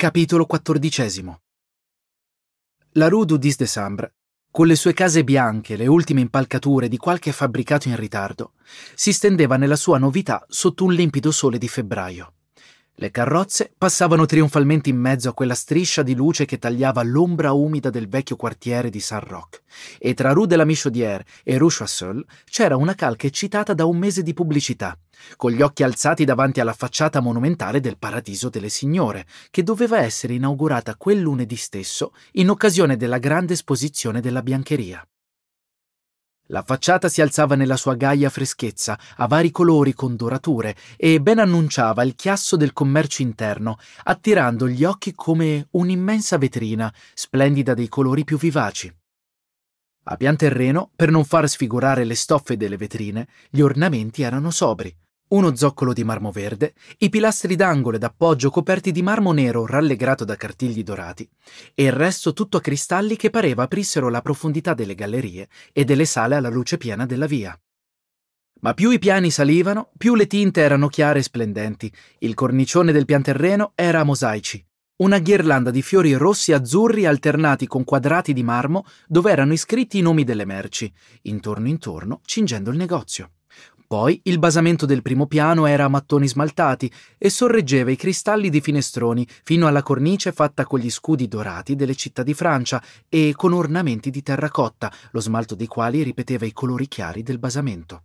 Capitolo XIV La Rue du 10 décembre, con le sue case bianche e le ultime impalcature di qualche fabbricato in ritardo, si stendeva nella sua novità sotto un limpido sole di febbraio. Le carrozze passavano trionfalmente in mezzo a quella striscia di luce che tagliava l'ombra umida del vecchio quartiere di San Roque. e tra Rue de la Michaudière e Rue Choiseul c'era una calca eccitata da un mese di pubblicità, con gli occhi alzati davanti alla facciata monumentale del Paradiso delle Signore, che doveva essere inaugurata quel lunedì stesso in occasione della grande esposizione della biancheria. La facciata si alzava nella sua gaia freschezza, a vari colori con dorature, e ben annunciava il chiasso del commercio interno, attirando gli occhi come un'immensa vetrina, splendida dei colori più vivaci. A pian terreno, per non far sfigurare le stoffe delle vetrine, gli ornamenti erano sobri uno zoccolo di marmo verde, i pilastri d'angolo e d'appoggio coperti di marmo nero rallegrato da cartigli dorati, e il resto tutto a cristalli che pareva aprissero la profondità delle gallerie e delle sale alla luce piena della via. Ma più i piani salivano, più le tinte erano chiare e splendenti, il cornicione del pianterreno era a mosaici, una ghirlanda di fiori rossi e azzurri alternati con quadrati di marmo dove erano iscritti i nomi delle merci, intorno intorno cingendo il negozio. Poi il basamento del primo piano era a mattoni smaltati e sorreggeva i cristalli di finestroni fino alla cornice fatta con gli scudi dorati delle città di Francia e con ornamenti di terracotta, lo smalto dei quali ripeteva i colori chiari del basamento.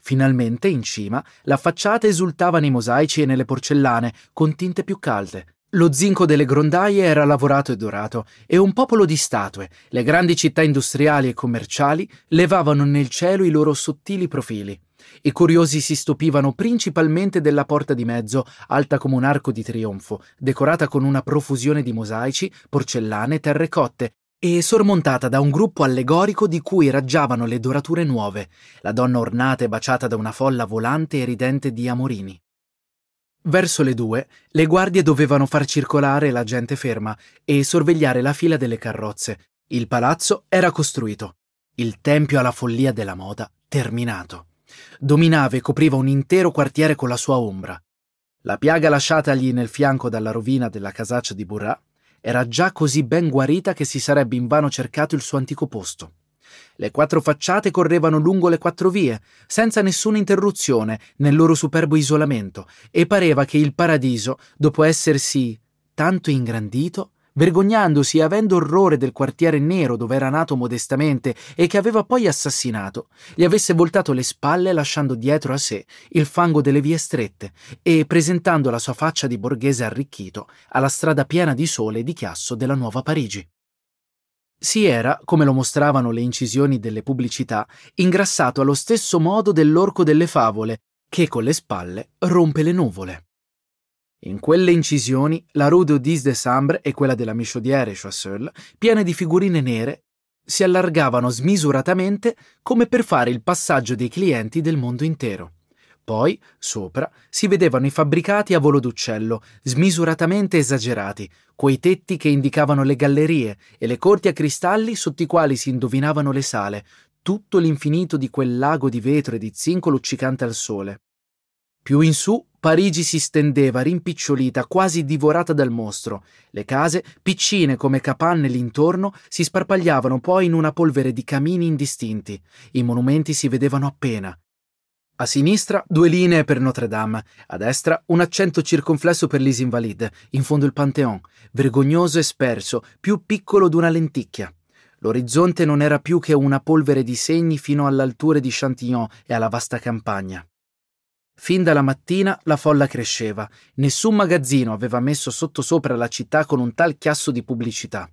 Finalmente, in cima, la facciata esultava nei mosaici e nelle porcellane, con tinte più calde. Lo zinco delle grondaie era lavorato e dorato, e un popolo di statue, le grandi città industriali e commerciali, levavano nel cielo i loro sottili profili. I curiosi si stupivano principalmente della porta di mezzo, alta come un arco di trionfo, decorata con una profusione di mosaici, porcellane e terrecotte, e sormontata da un gruppo allegorico di cui raggiavano le dorature nuove, la donna ornata e baciata da una folla volante e ridente di amorini. Verso le due, le guardie dovevano far circolare la gente ferma e sorvegliare la fila delle carrozze. Il palazzo era costruito, il tempio alla follia della moda terminato. Dominava e copriva un intero quartiere con la sua ombra. La piaga lasciatagli nel fianco dalla rovina della casaccia di Burrà era già così ben guarita che si sarebbe invano cercato il suo antico posto. Le quattro facciate correvano lungo le quattro vie, senza nessuna interruzione nel loro superbo isolamento, e pareva che il paradiso, dopo essersi tanto ingrandito, vergognandosi e avendo orrore del quartiere nero dove era nato modestamente e che aveva poi assassinato, gli avesse voltato le spalle lasciando dietro a sé il fango delle vie strette e presentando la sua faccia di borghese arricchito alla strada piena di sole e di chiasso della nuova Parigi. Si era, come lo mostravano le incisioni delle pubblicità, ingrassato allo stesso modo dell'orco delle favole, che con le spalle rompe le nuvole. In quelle incisioni, la Rue du 10 Sambre e quella della Michaudière Choiseul, cioè piene di figurine nere, si allargavano smisuratamente come per fare il passaggio dei clienti del mondo intero. Poi, sopra, si vedevano i fabbricati a volo d'uccello, smisuratamente esagerati, coi tetti che indicavano le gallerie e le corti a cristalli sotto i quali si indovinavano le sale, tutto l'infinito di quel lago di vetro e di zinco luccicante al sole. Più in su, Parigi si stendeva rimpicciolita, quasi divorata dal mostro. Le case, piccine come capanne l'intorno, si sparpagliavano poi in una polvere di camini indistinti. I monumenti si vedevano appena. A sinistra due linee per Notre Dame, a destra un accento circonflesso per les Invalides, in fondo il Pantheon, vergognoso e sperso, più piccolo d'una lenticchia. L'orizzonte non era più che una polvere di segni fino all'altura di Chantillon e alla vasta campagna. Fin dalla mattina la folla cresceva. Nessun magazzino aveva messo sottosopra la città con un tal chiasso di pubblicità.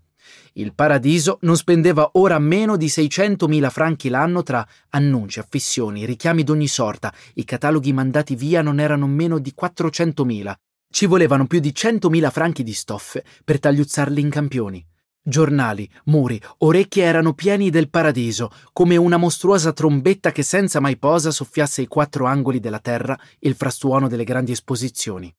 Il Paradiso non spendeva ora meno di 600.000 franchi l'anno tra annunci, affissioni, richiami d'ogni sorta. I cataloghi mandati via non erano meno di 400.000. Ci volevano più di 100.000 franchi di stoffe per tagliuzzarli in campioni. Giornali, muri, orecchie erano pieni del paradiso, come una mostruosa trombetta che senza mai posa soffiasse i quattro angoli della terra il frastuono delle grandi esposizioni.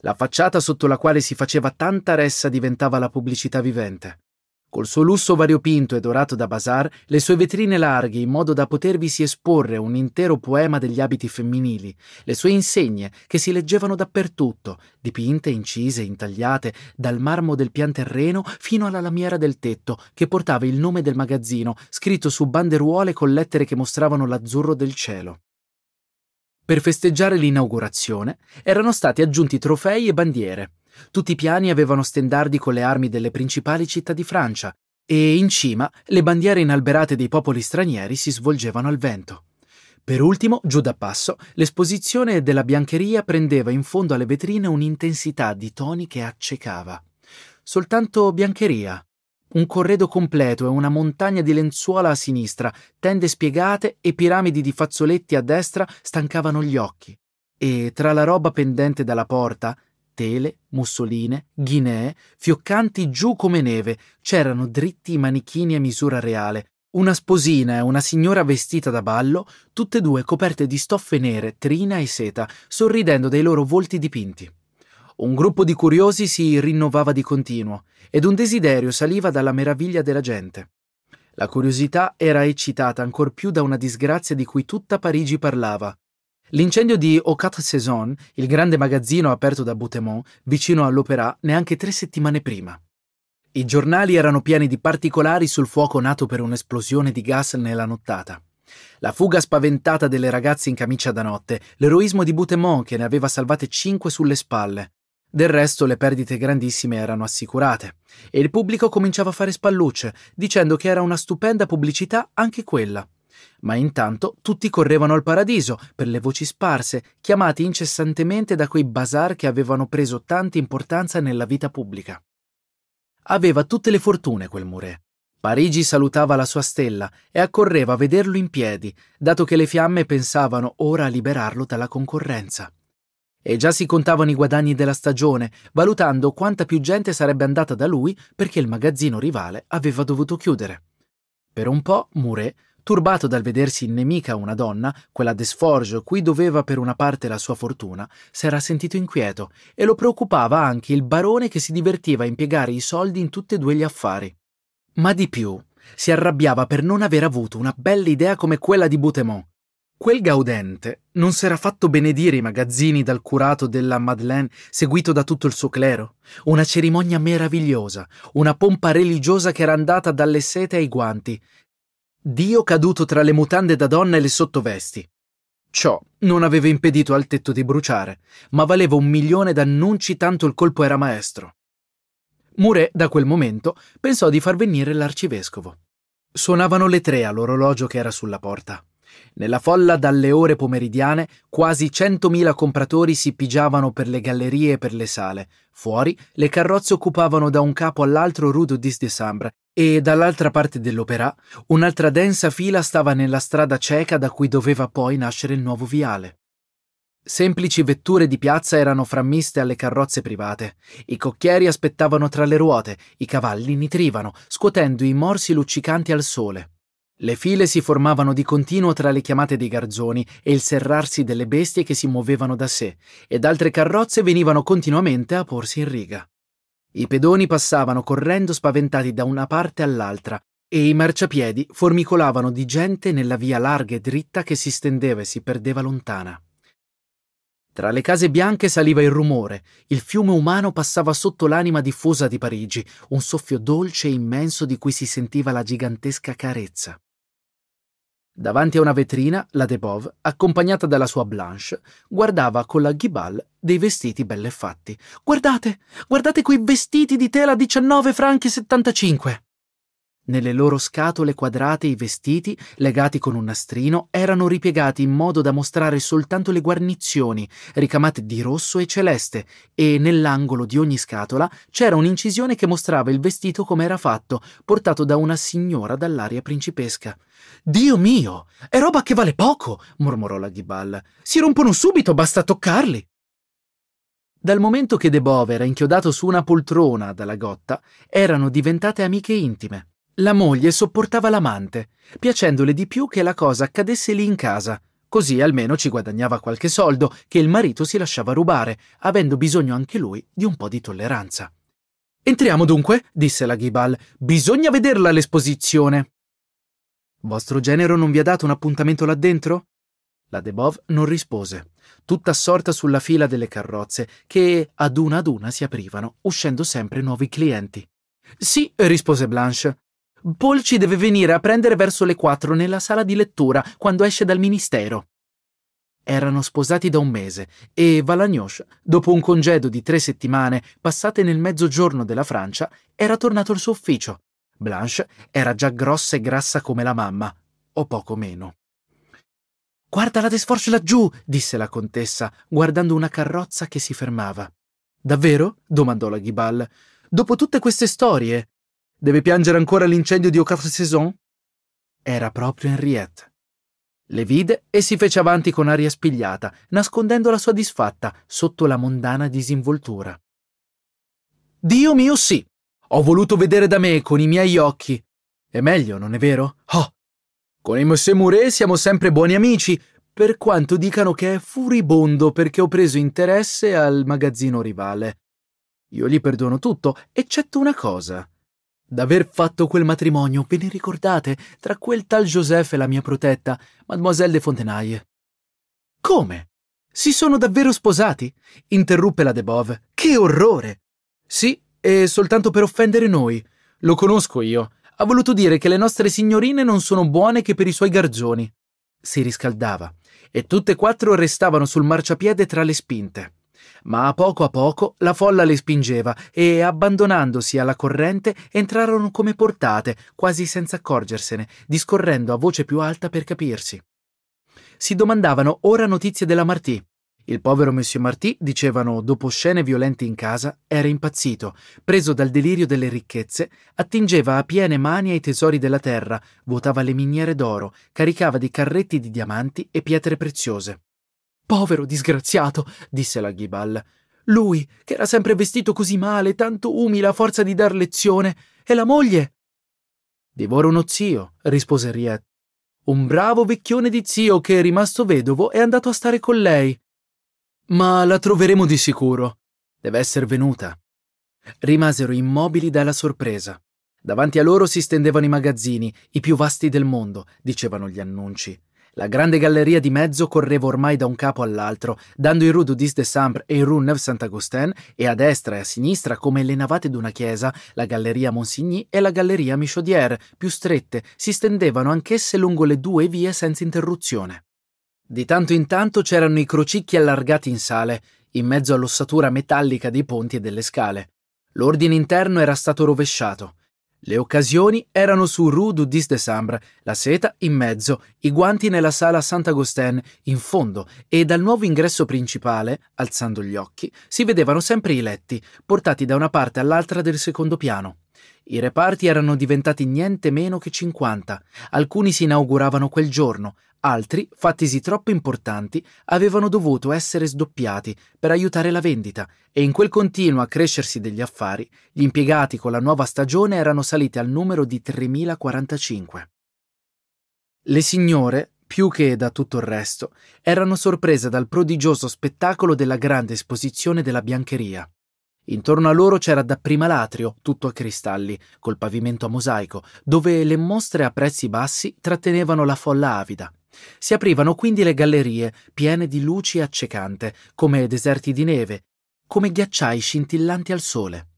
La facciata sotto la quale si faceva tanta ressa diventava la pubblicità vivente. Col suo lusso variopinto e dorato da bazar, le sue vetrine larghe in modo da potervisi esporre un intero poema degli abiti femminili, le sue insegne che si leggevano dappertutto, dipinte, incise, intagliate, dal marmo del pian terreno fino alla lamiera del tetto, che portava il nome del magazzino, scritto su banderuole con lettere che mostravano l'azzurro del cielo. Per festeggiare l'inaugurazione erano stati aggiunti trofei e bandiere. Tutti i piani avevano stendardi con le armi delle principali città di Francia e in cima le bandiere inalberate dei popoli stranieri si svolgevano al vento. Per ultimo, giù da passo, l'esposizione della biancheria prendeva in fondo alle vetrine un'intensità di toni che accecava. Soltanto biancheria, un corredo completo e una montagna di lenzuola a sinistra, tende spiegate e piramidi di fazzoletti a destra stancavano gli occhi. E tra la roba pendente dalla porta, tele, mussoline, ghinee, fioccanti giù come neve, c'erano dritti i manichini a misura reale, una sposina e una signora vestita da ballo, tutte e due coperte di stoffe nere, trina e seta, sorridendo dei loro volti dipinti. Un gruppo di curiosi si rinnovava di continuo, ed un desiderio saliva dalla meraviglia della gente. La curiosità era eccitata ancor più da una disgrazia di cui tutta Parigi parlava, L'incendio di Au Quatre Saisons, il grande magazzino aperto da Boutemont, vicino all'Opéra, neanche tre settimane prima. I giornali erano pieni di particolari sul fuoco nato per un'esplosione di gas nella nottata. La fuga spaventata delle ragazze in camicia da notte, l'eroismo di Boutemont che ne aveva salvate cinque sulle spalle. Del resto le perdite grandissime erano assicurate e il pubblico cominciava a fare spallucce, dicendo che era una stupenda pubblicità anche quella. Ma intanto tutti correvano al paradiso per le voci sparse, chiamati incessantemente da quei bazar che avevano preso tanta importanza nella vita pubblica. Aveva tutte le fortune quel Muré. Parigi salutava la sua stella e accorreva a vederlo in piedi, dato che le fiamme pensavano ora a liberarlo dalla concorrenza. E già si contavano i guadagni della stagione, valutando quanta più gente sarebbe andata da lui perché il magazzino rivale aveva dovuto chiudere. Per un po' Muré Turbato dal vedersi nemica una donna, quella Desforgio, cui doveva per una parte la sua fortuna, s'era sentito inquieto e lo preoccupava anche il barone che si divertiva a impiegare i soldi in tutti e due gli affari. Ma di più, si arrabbiava per non aver avuto una bella idea come quella di Boutemont. Quel gaudente non s'era fatto benedire i magazzini dal curato della Madeleine seguito da tutto il suo clero. Una cerimonia meravigliosa, una pompa religiosa che era andata dalle sete ai guanti, Dio caduto tra le mutande da donna e le sottovesti. Ciò non aveva impedito al tetto di bruciare, ma valeva un milione d'annunci tanto il colpo era maestro. Muré, da quel momento, pensò di far venire l'arcivescovo. Suonavano le tre all'orologio che era sulla porta. Nella folla dalle ore pomeridiane quasi centomila compratori si pigiavano per le gallerie e per le sale. Fuori le carrozze occupavano da un capo all'altro Rudo du 10 décembre e dall'altra parte dell'opera un'altra densa fila stava nella strada cieca da cui doveva poi nascere il nuovo viale. Semplici vetture di piazza erano frammiste alle carrozze private. I cocchieri aspettavano tra le ruote, i cavalli nitrivano, scuotendo i morsi luccicanti al sole. Le file si formavano di continuo tra le chiamate dei garzoni e il serrarsi delle bestie che si muovevano da sé, ed altre carrozze venivano continuamente a porsi in riga. I pedoni passavano correndo spaventati da una parte all'altra e i marciapiedi formicolavano di gente nella via larga e dritta che si stendeva e si perdeva lontana. Tra le case bianche saliva il rumore, il fiume umano passava sotto l'anima diffusa di Parigi, un soffio dolce e immenso di cui si sentiva la gigantesca carezza. Davanti a una vetrina, la Debov, accompagnata dalla sua Blanche, guardava con la Ghibal dei vestiti belle fatti. Guardate, guardate quei vestiti di tela a 19 franchi 75. Nelle loro scatole quadrate i vestiti, legati con un nastrino, erano ripiegati in modo da mostrare soltanto le guarnizioni, ricamate di rosso e celeste, e nell'angolo di ogni scatola c'era un'incisione che mostrava il vestito come era fatto, portato da una signora dall'aria principesca. Dio mio! È roba che vale poco! mormorò la ghiballa. Si rompono subito, basta toccarli! Dal momento che De Bove era inchiodato su una poltrona dalla gotta, erano diventate amiche intime. La moglie sopportava l'amante, piacendole di più che la cosa accadesse lì in casa, così almeno ci guadagnava qualche soldo che il marito si lasciava rubare, avendo bisogno anche lui di un po' di tolleranza. Entriamo dunque, disse la Ghibal, bisogna vederla l'esposizione. Vostro genero non vi ha dato un appuntamento là dentro? La Debov non rispose, tutta assorta sulla fila delle carrozze, che ad una ad una si aprivano, uscendo sempre nuovi clienti. Sì, rispose Blanche, Paul ci deve venire a prendere verso le quattro nella sala di lettura quando esce dal ministero. Erano sposati da un mese e Valagnoche, dopo un congedo di tre settimane passate nel mezzogiorno della Francia, era tornato al suo ufficio. Blanche era già grossa e grassa come la mamma, o poco meno. Guarda la Desforge laggiù, disse la contessa, guardando una carrozza che si fermava. Davvero? domandò la Ghibal. Dopo tutte queste storie? Deve piangere ancora l'incendio di Aux Saison? Era proprio Henriette. Le vide e si fece avanti con aria spigliata, nascondendo la sua disfatta sotto la mondana disinvoltura. Dio mio sì! Ho voluto vedere da me con i miei occhi. È meglio, non è vero? Oh! Con il Monsieur Mouret siamo sempre buoni amici, per quanto dicano che è furibondo perché ho preso interesse al magazzino rivale. Io gli perdono tutto, eccetto una cosa D'aver fatto quel matrimonio, ve ne ricordate, tra quel tal Joseph e la mia protetta, mademoiselle de Fontenaille. Come? Si sono davvero sposati? interruppe la De Bov. Che orrore! Sì, e soltanto per offendere noi. Lo conosco io. Ha voluto dire che le nostre signorine non sono buone che per i suoi garzoni. Si riscaldava, e tutte e quattro restavano sul marciapiede tra le spinte ma a poco a poco la folla le spingeva e, abbandonandosi alla corrente, entrarono come portate, quasi senza accorgersene, discorrendo a voce più alta per capirsi. Si domandavano ora notizie della Martì. Il povero Monsieur Martì, dicevano, dopo scene violente in casa, era impazzito, preso dal delirio delle ricchezze, attingeva a piene mani ai tesori della terra, vuotava le miniere d'oro, caricava di carretti di diamanti e pietre preziose. Povero disgraziato, disse la Ghibal. Lui, che era sempre vestito così male, tanto umile a forza di dar lezione, e la moglie? Divora uno zio, rispose Riet. Un bravo vecchione di zio che è rimasto vedovo è andato a stare con lei. Ma la troveremo di sicuro. Deve essere venuta. Rimasero immobili dalla sorpresa. Davanti a loro si stendevano i magazzini, i più vasti del mondo, dicevano gli annunci. La grande galleria di mezzo correva ormai da un capo all'altro, dando i rue du 10 Sambre e i rue Neuve Saint-Augustin, e a destra e a sinistra, come le navate d'una chiesa, la galleria Monsigny e la galleria Michaudière, più strette, si stendevano anch'esse lungo le due vie senza interruzione. Di tanto in tanto c'erano i crocicchi allargati in sale, in mezzo all'ossatura metallica dei ponti e delle scale. L'ordine interno era stato rovesciato. Le occasioni erano su Rue du 10 Décembre, la seta in mezzo, i guanti nella sala saint Sant'Agostin in fondo e dal nuovo ingresso principale, alzando gli occhi, si vedevano sempre i letti, portati da una parte all'altra del secondo piano. I reparti erano diventati niente meno che 50. Alcuni si inauguravano quel giorno, Altri, fattisi troppo importanti, avevano dovuto essere sdoppiati per aiutare la vendita e in quel continuo accrescersi degli affari, gli impiegati con la nuova stagione erano saliti al numero di 3045. Le signore, più che da tutto il resto, erano sorprese dal prodigioso spettacolo della grande esposizione della biancheria. Intorno a loro c'era dapprima l'atrio, tutto a cristalli, col pavimento a mosaico, dove le mostre a prezzi bassi trattenevano la folla avida, si aprivano quindi le gallerie, piene di luci accecante, come deserti di neve, come ghiacciai scintillanti al sole.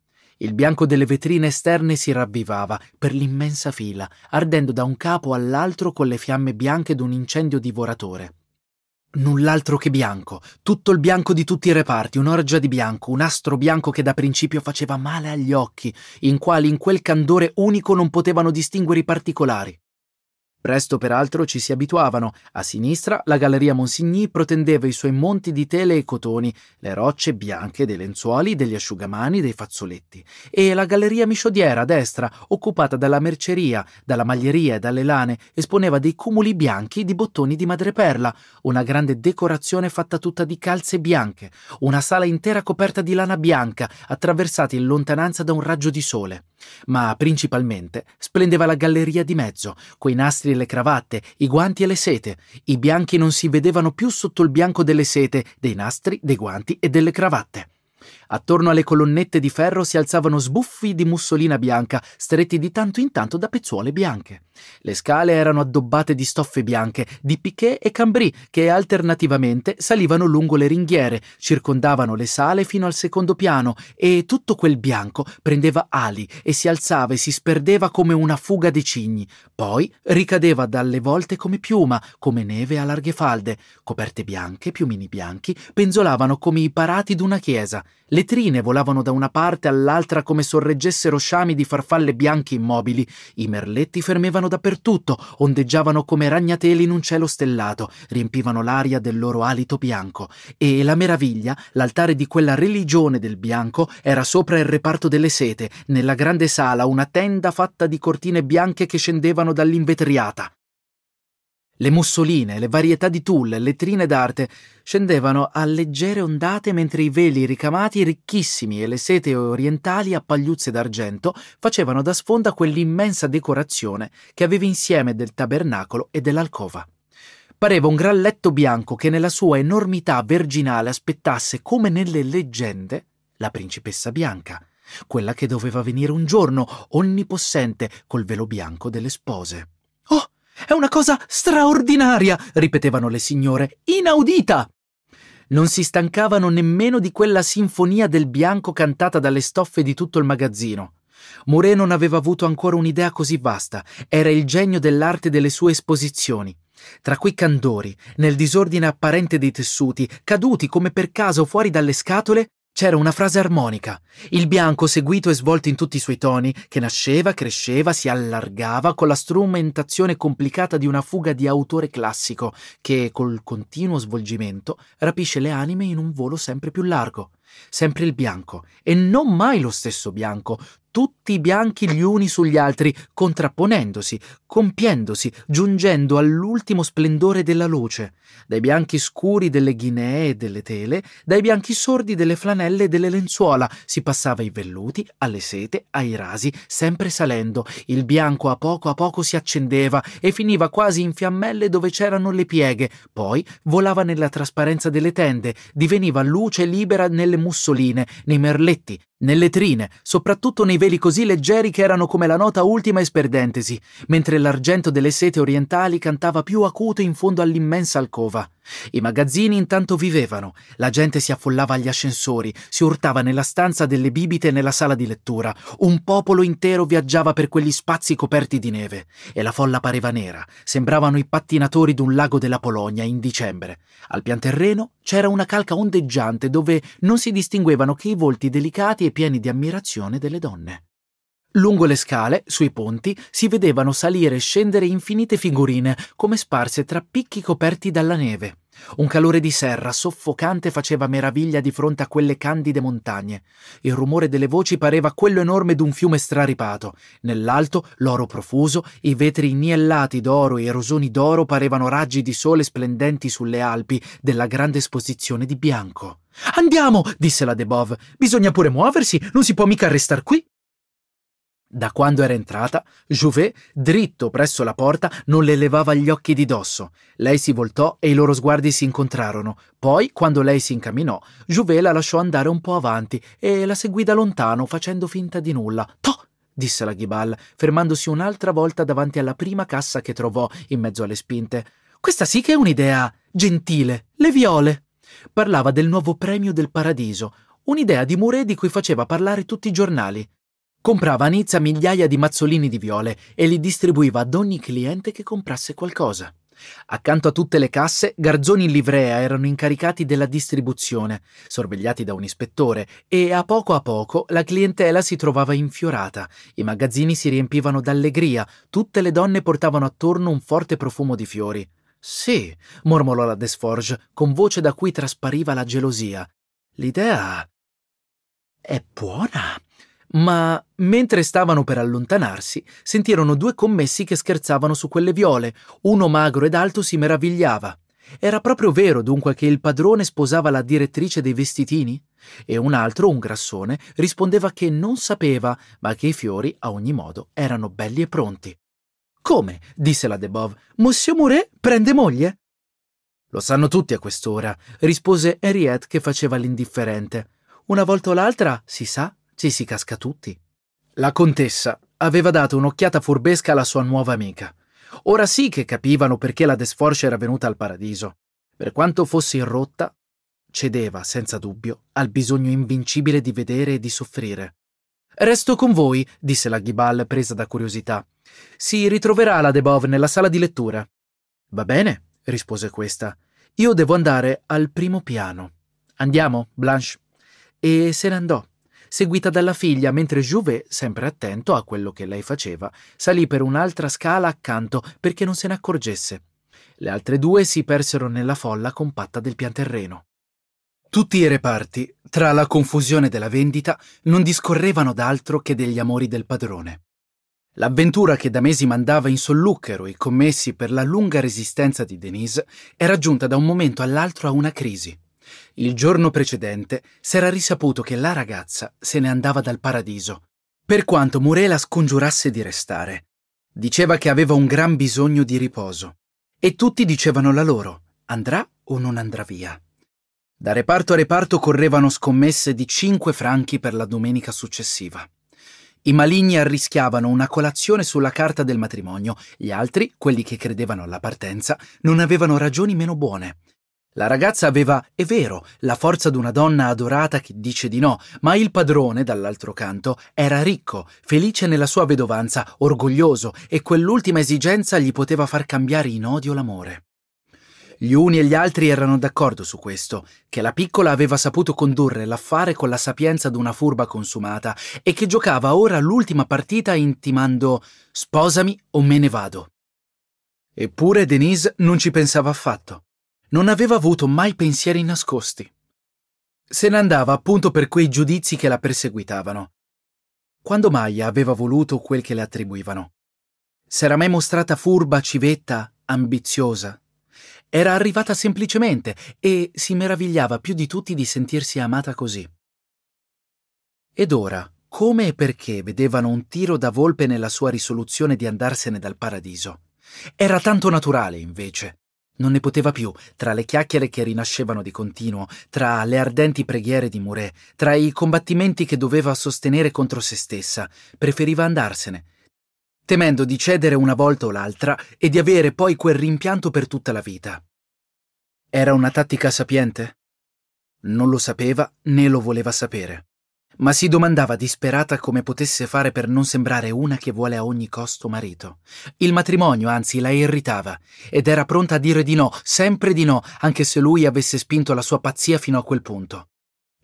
Il bianco delle vetrine esterne si ravvivava per l'immensa fila, ardendo da un capo all'altro con le fiamme bianche d'un incendio divoratore. Null'altro che bianco, tutto il bianco di tutti i reparti, un'orgia di bianco, un astro bianco che da principio faceva male agli occhi, in quali in quel candore unico non potevano distinguere i particolari. Presto peraltro ci si abituavano. A sinistra la galleria Monsigny protendeva i suoi monti di tele e cotoni, le rocce bianche dei lenzuoli, degli asciugamani, dei fazzoletti, e la galleria Misciodiera a destra, occupata dalla merceria, dalla maglieria e dalle lane, esponeva dei cumuli bianchi di bottoni di madreperla, una grande decorazione fatta tutta di calze bianche, una sala intera coperta di lana bianca, attraversata in lontananza da un raggio di sole. Ma principalmente splendeva la galleria di mezzo, coi nastri nastri e le cravatte, i guanti e le sete. I bianchi non si vedevano più sotto il bianco delle sete, dei nastri, dei guanti e delle cravatte. Attorno alle colonnette di ferro si alzavano sbuffi di mussolina bianca, stretti di tanto in tanto da pezzuole bianche. Le scale erano addobbate di stoffe bianche, di piquet e cambri, che alternativamente salivano lungo le ringhiere, circondavano le sale fino al secondo piano e tutto quel bianco prendeva ali e si alzava e si sperdeva come una fuga di cigni. Poi ricadeva dalle volte come piuma, come neve a larghe falde. Coperte bianche, piumini bianchi, penzolavano come i parati d'una chiesa. Le le trine volavano da una parte all'altra come sorreggessero sciami di farfalle bianche immobili, i merletti fermevano dappertutto, ondeggiavano come ragnateli in un cielo stellato, riempivano l'aria del loro alito bianco. E la meraviglia, l'altare di quella religione del bianco, era sopra il reparto delle sete, nella grande sala, una tenda fatta di cortine bianche che scendevano dall'invetriata. Le mussoline, le varietà di tulle, le trine d'arte scendevano a leggere ondate mentre i veli ricamati ricchissimi e le sete orientali a pagliuzze d'argento facevano da sfonda quell'immensa decorazione che aveva insieme del tabernacolo e dell'alcova pareva un gran letto bianco che nella sua enormità verginale aspettasse, come nelle leggende, la principessa bianca, quella che doveva venire un giorno, onnipossente, col velo bianco delle spose. È una cosa straordinaria, ripetevano le signore, inaudita. Non si stancavano nemmeno di quella sinfonia del bianco cantata dalle stoffe di tutto il magazzino. Mouret non aveva avuto ancora un'idea così vasta, era il genio dell'arte delle sue esposizioni. Tra quei candori, nel disordine apparente dei tessuti, caduti come per caso fuori dalle scatole, c'era una frase armonica, il bianco seguito e svolto in tutti i suoi toni, che nasceva, cresceva, si allargava con la strumentazione complicata di una fuga di autore classico, che col continuo svolgimento rapisce le anime in un volo sempre più largo. Sempre il bianco, e non mai lo stesso bianco, tutti bianchi gli uni sugli altri, contrapponendosi, compiendosi, giungendo all'ultimo splendore della luce, dai bianchi scuri delle ghinee e delle tele, dai bianchi sordi delle flanelle e delle lenzuola, si passava ai velluti, alle sete, ai rasi, sempre salendo, il bianco a poco a poco si accendeva e finiva quasi in fiammelle dove c'erano le pieghe, poi volava nella trasparenza delle tende, diveniva luce libera nelle mussoline, nei merletti, nelle trine, soprattutto nei veli così leggeri che erano come la nota ultima esperdentesi, mentre l'argento delle sete orientali cantava più acuto in fondo all'immensa alcova. I magazzini intanto vivevano, la gente si affollava agli ascensori, si urtava nella stanza delle bibite e nella sala di lettura, un popolo intero viaggiava per quegli spazi coperti di neve e la folla pareva nera, sembravano i pattinatori d'un lago della Polonia in dicembre. Al pian terreno c'era una calca ondeggiante dove non si distinguevano che i volti delicati e pieni di ammirazione delle donne. Lungo le scale, sui ponti, si vedevano salire e scendere infinite figurine, come sparse tra picchi coperti dalla neve. Un calore di serra soffocante faceva meraviglia di fronte a quelle candide montagne. Il rumore delle voci pareva quello enorme d'un fiume straripato. Nell'alto, l'oro profuso, i vetri iniellati d'oro e i rosoni d'oro parevano raggi di sole splendenti sulle Alpi della grande esposizione di bianco. Andiamo, disse la Debov. Bisogna pure muoversi, non si può mica restare qui. Da quando era entrata, Jouvet, dritto presso la porta, non le levava gli occhi di dosso. Lei si voltò e i loro sguardi si incontrarono. Poi, quando lei si incamminò, Jouvet la lasciò andare un po' avanti e la seguì da lontano, facendo finta di nulla. Toh! disse la Ghibal, fermandosi un'altra volta davanti alla prima cassa che trovò in mezzo alle spinte. Questa sì che è un'idea gentile. Le viole. Parlava del nuovo premio del paradiso, un'idea di Muré di cui faceva parlare tutti i giornali. Comprava a Nizza migliaia di mazzolini di viole e li distribuiva ad ogni cliente che comprasse qualcosa. Accanto a tutte le casse, garzoni in livrea erano incaricati della distribuzione, sorvegliati da un ispettore, e a poco a poco la clientela si trovava infiorata, i magazzini si riempivano d'allegria, tutte le donne portavano attorno un forte profumo di fiori. Sì, mormorò la Desforge, con voce da cui traspariva la gelosia. L'idea è buona ma mentre stavano per allontanarsi, sentirono due commessi che scherzavano su quelle viole. Uno magro ed alto si meravigliava. Era proprio vero dunque che il padrone sposava la direttrice dei vestitini? E un altro, un grassone, rispondeva che non sapeva, ma che i fiori, a ogni modo, erano belli e pronti. Come? disse la Debov. Monsieur Mouret prende moglie? Lo sanno tutti a quest'ora, rispose Henriette che faceva l'indifferente. Una volta o l'altra, si sa, ci si casca tutti. La contessa aveva dato un'occhiata furbesca alla sua nuova amica. Ora sì che capivano perché la Desforce era venuta al paradiso. Per quanto fosse irrotta, cedeva senza dubbio al bisogno invincibile di vedere e di soffrire. Resto con voi, disse la Ghibal, presa da curiosità. Si ritroverà la De Bove nella sala di lettura. Va bene, rispose questa. Io devo andare al primo piano. Andiamo, Blanche. E se ne andò seguita dalla figlia, mentre Jouvet, sempre attento a quello che lei faceva, salì per un'altra scala accanto perché non se ne accorgesse. Le altre due si persero nella folla compatta del pianterreno. Tutti i reparti, tra la confusione della vendita, non discorrevano d'altro che degli amori del padrone. L'avventura che da mesi mandava in solluchero i commessi per la lunga resistenza di Denise era giunta da un momento all'altro a una crisi. Il giorno precedente s'era risaputo che la ragazza se ne andava dal paradiso, per quanto Murela scongiurasse di restare. Diceva che aveva un gran bisogno di riposo, e tutti dicevano la loro, andrà o non andrà via. Da reparto a reparto correvano scommesse di 5 franchi per la domenica successiva. I maligni arrischiavano una colazione sulla carta del matrimonio, gli altri, quelli che credevano alla partenza, non avevano ragioni meno buone la ragazza aveva, è vero, la forza di una donna adorata che dice di no, ma il padrone, dall'altro canto, era ricco, felice nella sua vedovanza, orgoglioso, e quell'ultima esigenza gli poteva far cambiare in odio l'amore. Gli uni e gli altri erano d'accordo su questo, che la piccola aveva saputo condurre l'affare con la sapienza di una furba consumata e che giocava ora l'ultima partita intimando sposami o me ne vado. Eppure Denise non ci pensava affatto non aveva avuto mai pensieri nascosti. Se ne andava appunto per quei giudizi che la perseguitavano. Quando mai aveva voluto quel che le attribuivano? S'era mai mostrata furba, civetta, ambiziosa? Era arrivata semplicemente e si meravigliava più di tutti di sentirsi amata così. Ed ora, come e perché vedevano un tiro da volpe nella sua risoluzione di andarsene dal paradiso? Era tanto naturale, invece, non ne poteva più, tra le chiacchiere che rinascevano di continuo, tra le ardenti preghiere di Muré, tra i combattimenti che doveva sostenere contro se stessa, preferiva andarsene, temendo di cedere una volta o l'altra e di avere poi quel rimpianto per tutta la vita. Era una tattica sapiente? Non lo sapeva né lo voleva sapere ma si domandava disperata come potesse fare per non sembrare una che vuole a ogni costo marito. Il matrimonio, anzi, la irritava ed era pronta a dire di no, sempre di no, anche se lui avesse spinto la sua pazzia fino a quel punto.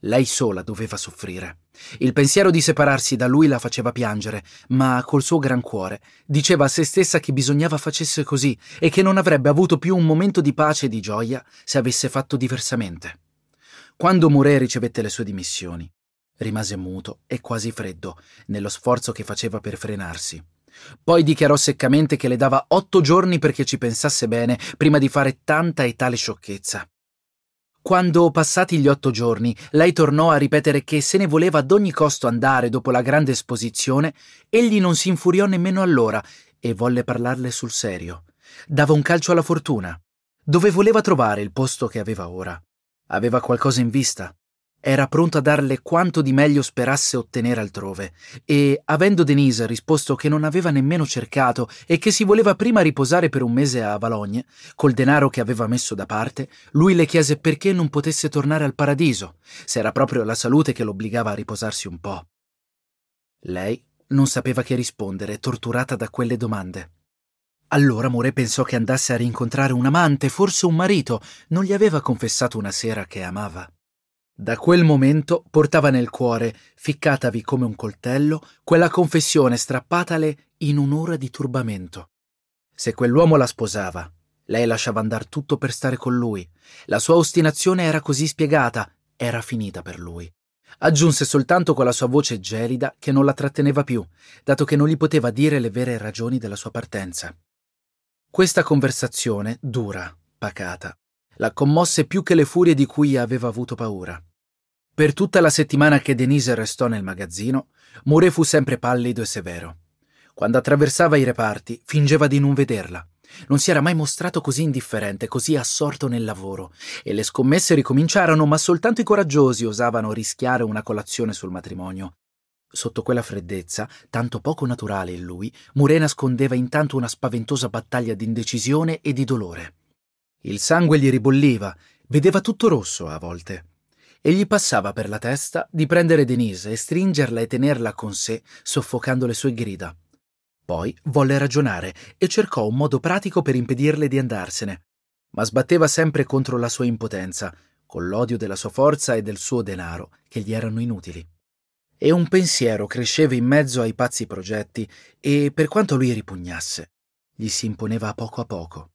Lei sola doveva soffrire. Il pensiero di separarsi da lui la faceva piangere, ma col suo gran cuore diceva a se stessa che bisognava facesse così e che non avrebbe avuto più un momento di pace e di gioia se avesse fatto diversamente. Quando Murè ricevette le sue dimissioni, Rimase muto e quasi freddo nello sforzo che faceva per frenarsi. Poi dichiarò seccamente che le dava otto giorni perché ci pensasse bene prima di fare tanta e tale sciocchezza. Quando, passati gli otto giorni, lei tornò a ripetere che se ne voleva ad ogni costo andare dopo la grande esposizione, egli non si infuriò nemmeno allora e volle parlarle sul serio. Dava un calcio alla fortuna. Dove voleva trovare il posto che aveva ora? Aveva qualcosa in vista? era pronto a darle quanto di meglio sperasse ottenere altrove, e, avendo Denise risposto che non aveva nemmeno cercato e che si voleva prima riposare per un mese a Valogne, col denaro che aveva messo da parte, lui le chiese perché non potesse tornare al paradiso, se era proprio la salute che lo obbligava a riposarsi un po'. Lei non sapeva che rispondere, torturata da quelle domande. Allora More pensò che andasse a rincontrare un amante, forse un marito, non gli aveva confessato una sera che amava. Da quel momento portava nel cuore, ficcatavi come un coltello, quella confessione strappatale in un'ora di turbamento. Se quell'uomo la sposava, lei lasciava andare tutto per stare con lui. La sua ostinazione era così spiegata, era finita per lui. Aggiunse soltanto con la sua voce gelida che non la tratteneva più, dato che non gli poteva dire le vere ragioni della sua partenza. Questa conversazione, dura, pacata, la commosse più che le furie di cui aveva avuto paura. Per tutta la settimana che Denise restò nel magazzino, Mure fu sempre pallido e severo. Quando attraversava i reparti, fingeva di non vederla. Non si era mai mostrato così indifferente, così assorto nel lavoro, e le scommesse ricominciarono, ma soltanto i coraggiosi osavano rischiare una colazione sul matrimonio. Sotto quella freddezza, tanto poco naturale in lui, Mure nascondeva intanto una spaventosa battaglia di indecisione e di dolore. Il sangue gli ribolliva, vedeva tutto rosso a volte. E gli passava per la testa di prendere Denise e stringerla e tenerla con sé, soffocando le sue grida. Poi volle ragionare e cercò un modo pratico per impedirle di andarsene, ma sbatteva sempre contro la sua impotenza, con l'odio della sua forza e del suo denaro, che gli erano inutili. E un pensiero cresceva in mezzo ai pazzi progetti e, per quanto lui ripugnasse, gli si imponeva a poco a poco.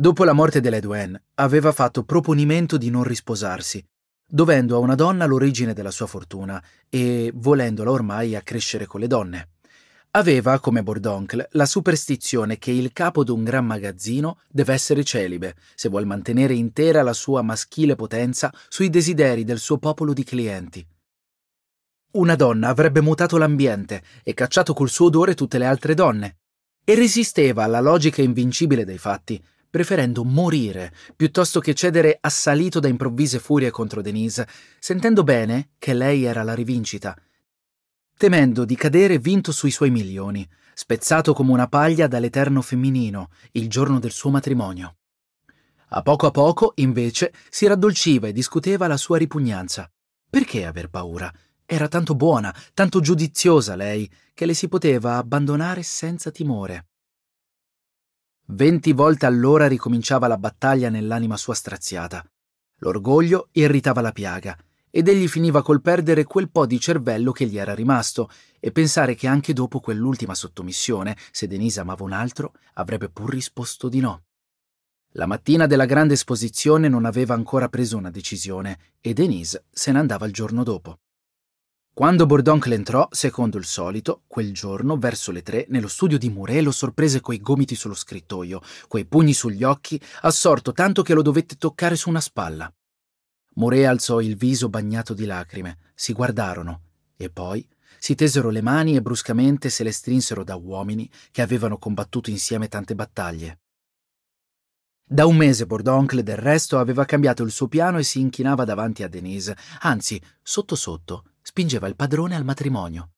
Dopo la morte dell'Edwen, aveva fatto proponimento di non risposarsi, dovendo a una donna l'origine della sua fortuna e volendola ormai accrescere con le donne. Aveva, come Bordoncle, la superstizione che il capo d'un gran magazzino deve essere celibe, se vuol mantenere intera la sua maschile potenza sui desideri del suo popolo di clienti. Una donna avrebbe mutato l'ambiente e cacciato col suo odore tutte le altre donne, e resisteva alla logica invincibile dei fatti, preferendo morire piuttosto che cedere assalito da improvvise furie contro Denise, sentendo bene che lei era la rivincita, temendo di cadere vinto sui suoi milioni, spezzato come una paglia dall'eterno femminino il giorno del suo matrimonio. A poco a poco, invece, si raddolciva e discuteva la sua ripugnanza. Perché aver paura? Era tanto buona, tanto giudiziosa lei, che le si poteva abbandonare senza timore. Venti volte all'ora ricominciava la battaglia nell'anima sua straziata. L'orgoglio irritava la piaga ed egli finiva col perdere quel po' di cervello che gli era rimasto e pensare che anche dopo quell'ultima sottomissione, se Denise amava un altro, avrebbe pur risposto di no. La mattina della grande esposizione non aveva ancora preso una decisione e Denise se ne andava il giorno dopo. Quando Bordoncle entrò, secondo il solito, quel giorno, verso le tre, nello studio di Muré lo sorprese coi gomiti sullo scrittoio, coi pugni sugli occhi, assorto tanto che lo dovette toccare su una spalla. Muré alzò il viso bagnato di lacrime, si guardarono e poi si tesero le mani e bruscamente se le strinsero da uomini che avevano combattuto insieme tante battaglie. Da un mese Bordoncle del resto aveva cambiato il suo piano e si inchinava davanti a Denise, anzi, sotto sotto, spingeva il padrone al matrimonio.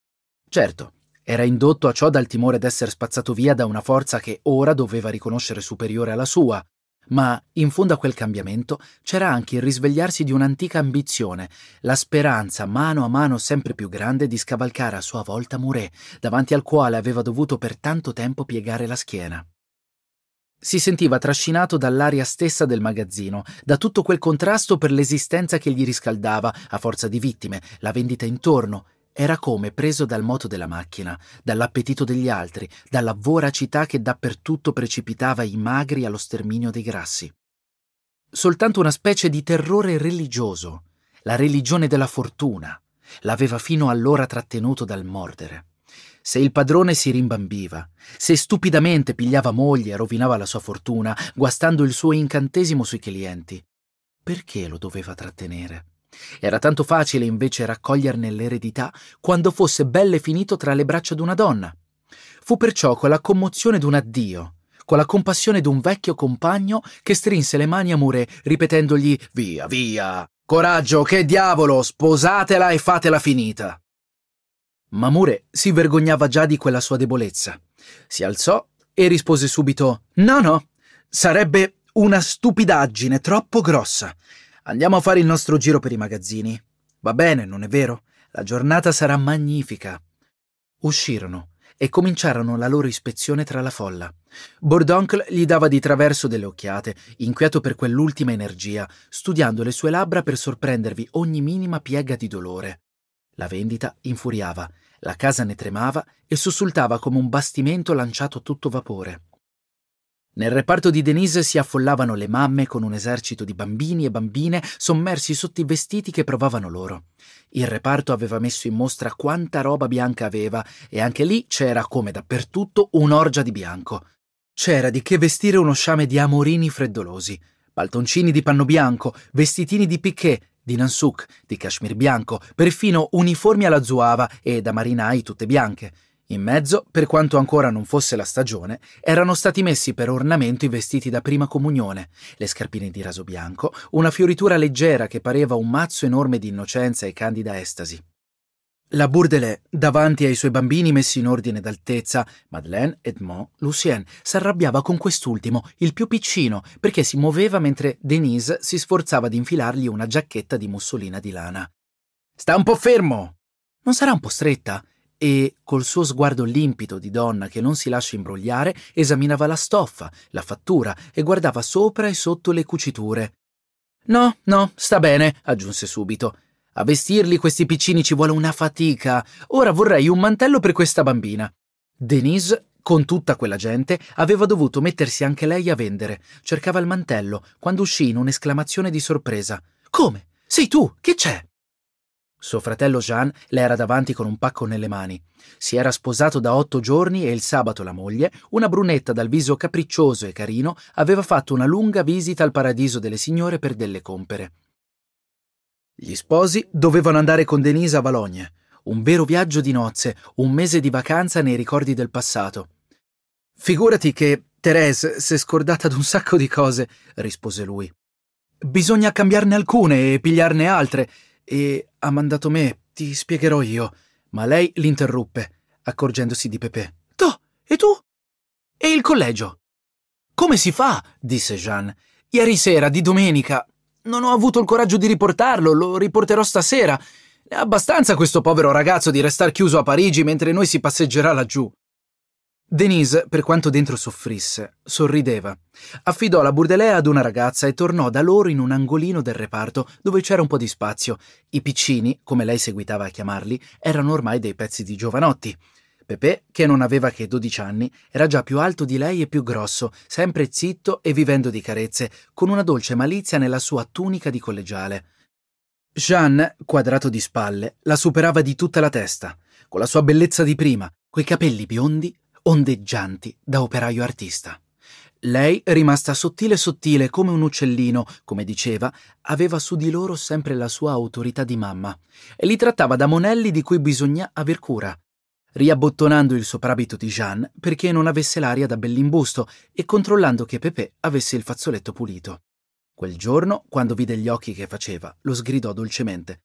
Certo, era indotto a ciò dal timore d'essere spazzato via da una forza che ora doveva riconoscere superiore alla sua, ma in fondo a quel cambiamento c'era anche il risvegliarsi di un'antica ambizione, la speranza mano a mano sempre più grande di scavalcare a sua volta Muré, davanti al quale aveva dovuto per tanto tempo piegare la schiena. Si sentiva trascinato dall'aria stessa del magazzino, da tutto quel contrasto per l'esistenza che gli riscaldava, a forza di vittime, la vendita intorno. Era come preso dal moto della macchina, dall'appetito degli altri, dalla voracità che dappertutto precipitava i magri allo sterminio dei grassi. Soltanto una specie di terrore religioso, la religione della fortuna, l'aveva fino allora trattenuto dal mordere. Se il padrone si rimbambiva, se stupidamente pigliava moglie e rovinava la sua fortuna, guastando il suo incantesimo sui clienti, perché lo doveva trattenere? Era tanto facile invece raccoglierne l'eredità quando fosse belle finito tra le braccia d'una donna. Fu perciò con la commozione d'un addio, con la compassione d'un vecchio compagno che strinse le mani a Mure ripetendogli Via, via! Coraggio, che diavolo! Sposatela e fatela finita! Mamure si vergognava già di quella sua debolezza. Si alzò e rispose subito No, no, sarebbe una stupidaggine troppo grossa. Andiamo a fare il nostro giro per i magazzini. Va bene, non è vero? La giornata sarà magnifica. Uscirono e cominciarono la loro ispezione tra la folla. Bordoncle gli dava di traverso delle occhiate, inquieto per quell'ultima energia, studiando le sue labbra per sorprendervi ogni minima piega di dolore. La vendita infuriava, la casa ne tremava e sussultava come un bastimento lanciato a tutto vapore. Nel reparto di Denise si affollavano le mamme con un esercito di bambini e bambine sommersi sotto i vestiti che provavano loro. Il reparto aveva messo in mostra quanta roba bianca aveva e anche lì c'era, come dappertutto, un'orgia di bianco. C'era di che vestire uno sciame di amorini freddolosi, paltoncini di panno bianco, vestitini di piqué, di Nansuk, di cashmere bianco, perfino uniformi alla zuava e da marinai tutte bianche. In mezzo, per quanto ancora non fosse la stagione, erano stati messi per ornamento i vestiti da prima comunione, le scarpine di raso bianco, una fioritura leggera che pareva un mazzo enorme di innocenza e candida estasi, la Bourdelais, davanti ai suoi bambini messi in ordine d'altezza, Madeleine, Edmond, Lucien, s'arrabbiava con quest'ultimo, il più piccino, perché si muoveva mentre Denise si sforzava di infilargli una giacchetta di mussolina di lana. Sta un po' fermo! Non sarà un po' stretta? E, col suo sguardo limpido di donna che non si lascia imbrogliare, esaminava la stoffa, la fattura e guardava sopra e sotto le cuciture. No, no, sta bene, aggiunse subito. A vestirli questi piccini ci vuole una fatica. Ora vorrei un mantello per questa bambina. Denise, con tutta quella gente, aveva dovuto mettersi anche lei a vendere. Cercava il mantello, quando uscì in un'esclamazione di sorpresa. Come? Sei tu? Che c'è? Suo fratello Jean le era davanti con un pacco nelle mani. Si era sposato da otto giorni e il sabato la moglie, una brunetta dal viso capriccioso e carino, aveva fatto una lunga visita al paradiso delle signore per delle compere. Gli sposi dovevano andare con Denise a Valognes, un vero viaggio di nozze, un mese di vacanza nei ricordi del passato. Figurati che Therese s'è scordata d'un sacco di cose, rispose lui. Bisogna cambiarne alcune e pigliarne altre. E ha mandato me, ti spiegherò io. Ma lei l'interruppe, accorgendosi di Pepe. To, e tu? E il collegio? Come si fa? disse Jean. Ieri sera, di domenica, non ho avuto il coraggio di riportarlo, lo riporterò stasera. È abbastanza questo povero ragazzo di restar chiuso a Parigi mentre noi si passeggerà laggiù. Denise, per quanto dentro soffrisse, sorrideva. Affidò la burdelea ad una ragazza e tornò da loro in un angolino del reparto dove c'era un po' di spazio. I piccini, come lei seguitava a chiamarli, erano ormai dei pezzi di giovanotti. Pepe, che non aveva che 12 anni, era già più alto di lei e più grosso, sempre zitto e vivendo di carezze, con una dolce malizia nella sua tunica di collegiale. Jeanne, quadrato di spalle, la superava di tutta la testa, con la sua bellezza di prima, coi capelli biondi, ondeggianti da operaio artista. Lei, rimasta sottile sottile come un uccellino, come diceva, aveva su di loro sempre la sua autorità di mamma e li trattava da monelli di cui bisogna aver cura riabbottonando il soprabito di Jeanne perché non avesse l'aria da bellimbusto e controllando che Pepe avesse il fazzoletto pulito. Quel giorno, quando vide gli occhi che faceva, lo sgridò dolcemente.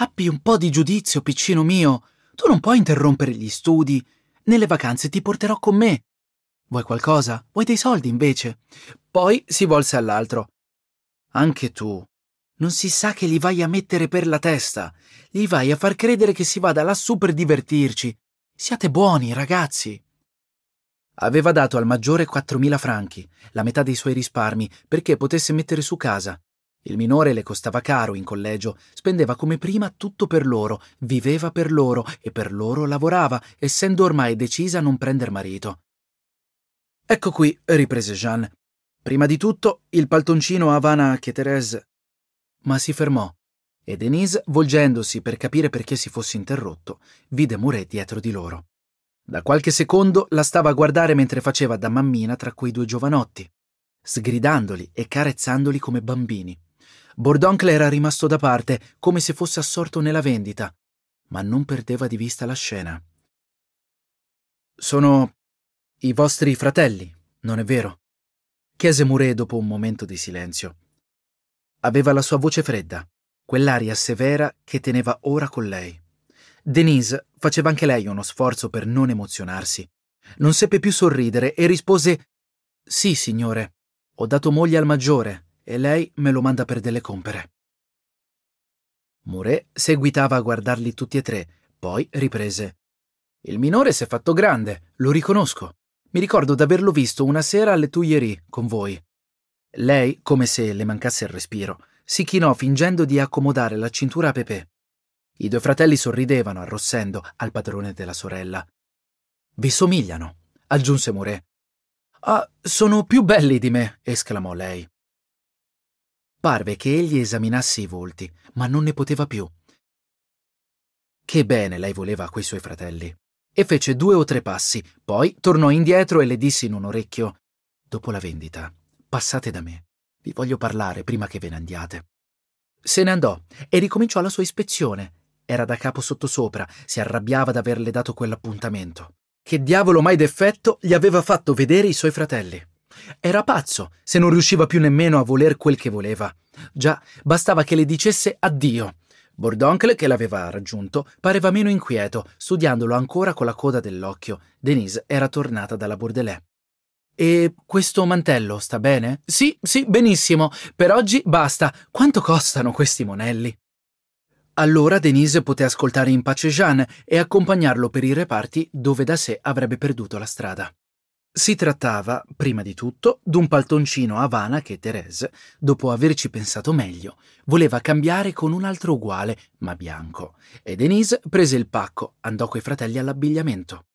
Abbi un po' di giudizio, piccino mio. Tu non puoi interrompere gli studi. Nelle vacanze ti porterò con me. Vuoi qualcosa? Vuoi dei soldi invece? Poi si volse all'altro. Anche tu, non si sa che li vai a mettere per la testa. Gli vai a far credere che si vada lassù per divertirci. Siate buoni, ragazzi. Aveva dato al maggiore 4.000 franchi, la metà dei suoi risparmi, perché potesse mettere su casa. Il minore le costava caro in collegio, spendeva come prima tutto per loro, viveva per loro e per loro lavorava, essendo ormai decisa a non prender marito. Ecco qui, riprese Jeanne. Prima di tutto, il paltoncino a Havana che Thérèse ma si fermò e Denise, volgendosi per capire perché si fosse interrotto, vide Muret dietro di loro. Da qualche secondo la stava a guardare mentre faceva da mammina tra quei due giovanotti, sgridandoli e carezzandoli come bambini. Bordoncle era rimasto da parte, come se fosse assorto nella vendita, ma non perdeva di vista la scena. Sono i vostri fratelli, non è vero? chiese Muret dopo un momento di silenzio. Aveva la sua voce fredda, quell'aria severa che teneva ora con lei. Denise faceva anche lei uno sforzo per non emozionarsi. Non seppe più sorridere e rispose Sì, signore, ho dato moglie al maggiore e lei me lo manda per delle compere. Mouret seguitava a guardarli tutti e tre, poi riprese. Il minore si è fatto grande, lo riconosco. Mi ricordo d'averlo visto una sera alle Tuileries con voi. Lei, come se le mancasse il respiro, si chinò fingendo di accomodare la cintura a Pepe. I due fratelli sorridevano, arrossendo, al padrone della sorella. Vi somigliano, aggiunse Muré. Ah, sono più belli di me, esclamò lei. Parve che egli esaminasse i volti, ma non ne poteva più. Che bene lei voleva a quei suoi fratelli. E fece due o tre passi, poi tornò indietro e le disse in un orecchio, dopo la vendita, Passate da me. Vi voglio parlare prima che ve ne andiate. Se ne andò e ricominciò la sua ispezione. Era da capo sottosopra, si arrabbiava averle dato quell'appuntamento. Che diavolo mai d'effetto gli aveva fatto vedere i suoi fratelli? Era pazzo se non riusciva più nemmeno a voler quel che voleva. Già, bastava che le dicesse addio. Bordoncle, che l'aveva raggiunto, pareva meno inquieto, studiandolo ancora con la coda dell'occhio. Denise era tornata dalla Bourdelais. E questo mantello sta bene? Sì, sì, benissimo. Per oggi basta. Quanto costano questi monelli? Allora Denise poté ascoltare in pace Jean e accompagnarlo per i reparti dove da sé avrebbe perduto la strada. Si trattava, prima di tutto, d'un paltoncino Havana che Thérèse, dopo averci pensato meglio, voleva cambiare con un altro uguale, ma bianco, e Denise prese il pacco, andò coi fratelli all'abbigliamento.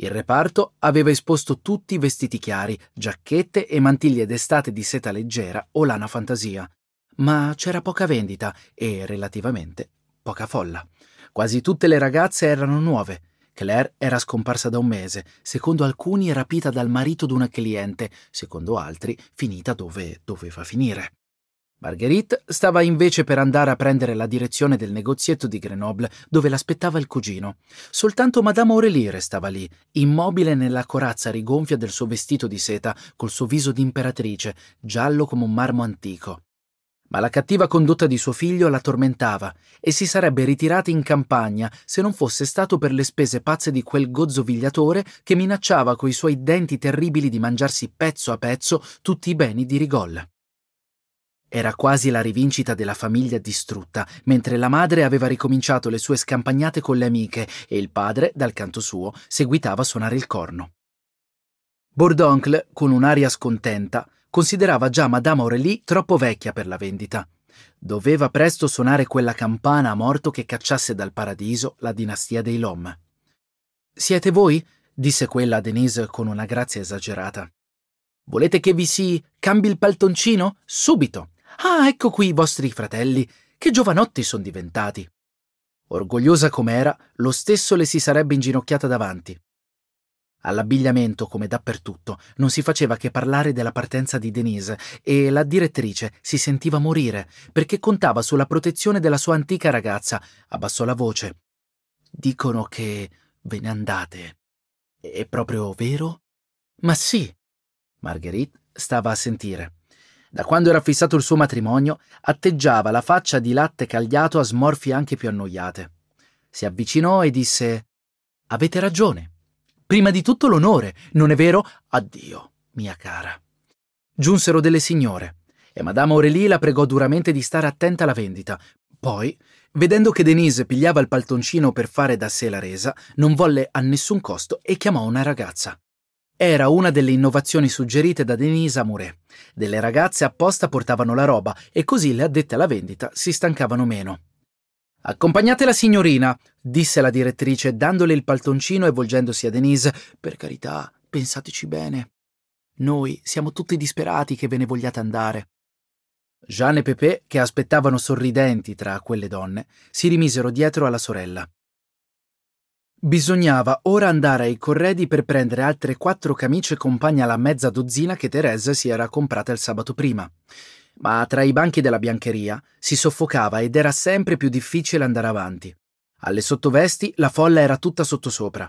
Il reparto aveva esposto tutti i vestiti chiari, giacchette e mantiglie d'estate di seta leggera o lana fantasia, ma c'era poca vendita e relativamente poca folla. Quasi tutte le ragazze erano nuove. Claire era scomparsa da un mese, secondo alcuni rapita dal marito di una cliente, secondo altri finita dove doveva finire. Marguerite stava invece per andare a prendere la direzione del negozietto di Grenoble, dove l'aspettava il cugino. Soltanto Madame Aurélie restava lì, immobile nella corazza rigonfia del suo vestito di seta, col suo viso d'imperatrice, giallo come un marmo antico. Ma la cattiva condotta di suo figlio la tormentava e si sarebbe ritirata in campagna se non fosse stato per le spese pazze di quel gozzovigliatore che minacciava coi suoi denti terribili di mangiarsi pezzo a pezzo tutti i beni di Rigolla. Era quasi la rivincita della famiglia distrutta, mentre la madre aveva ricominciato le sue scampagnate con le amiche e il padre, dal canto suo, seguitava a suonare il corno. Bourdoncle, con un'aria scontenta, considerava già Madame Aurélie troppo vecchia per la vendita. Doveva presto suonare quella campana a morto che cacciasse dal paradiso la dinastia dei Lom. Siete voi? disse quella a Denise con una grazia esagerata. Volete che vi si cambi il paltoncino? Subito! Ah, ecco qui i vostri fratelli, che giovanotti son diventati. Orgogliosa com'era, lo stesso le si sarebbe inginocchiata davanti. All'abbigliamento, come dappertutto, non si faceva che parlare della partenza di Denise e la direttrice si sentiva morire perché contava sulla protezione della sua antica ragazza. Abbassò la voce. Dicono che ve ne andate. È proprio vero? Ma sì. Marguerite stava a sentire. Da quando era fissato il suo matrimonio, atteggiava la faccia di latte cagliato a smorfie anche più annoiate. Si avvicinò e disse Avete ragione. Prima di tutto l'onore, non è vero? Addio, mia cara. Giunsero delle signore e Madame Aurélie la pregò duramente di stare attenta alla vendita. Poi, vedendo che Denise pigliava il paltoncino per fare da sé la resa, non volle a nessun costo e chiamò una ragazza. Era una delle innovazioni suggerite da Denise Amouret. Delle ragazze apposta portavano la roba e così le addette alla vendita si stancavano meno. Accompagnate la signorina, disse la direttrice, dandole il paltoncino e volgendosi a Denise. Per carità, pensateci bene. Noi siamo tutti disperati che ve ne vogliate andare. Jeanne e Pepe, che aspettavano sorridenti tra quelle donne, si rimisero dietro alla sorella. Bisognava ora andare ai corredi per prendere altre quattro camicie compagna alla mezza dozzina che Teresa si era comprata il sabato prima. Ma tra i banchi della biancheria si soffocava ed era sempre più difficile andare avanti. Alle sottovesti la folla era tutta sottosopra.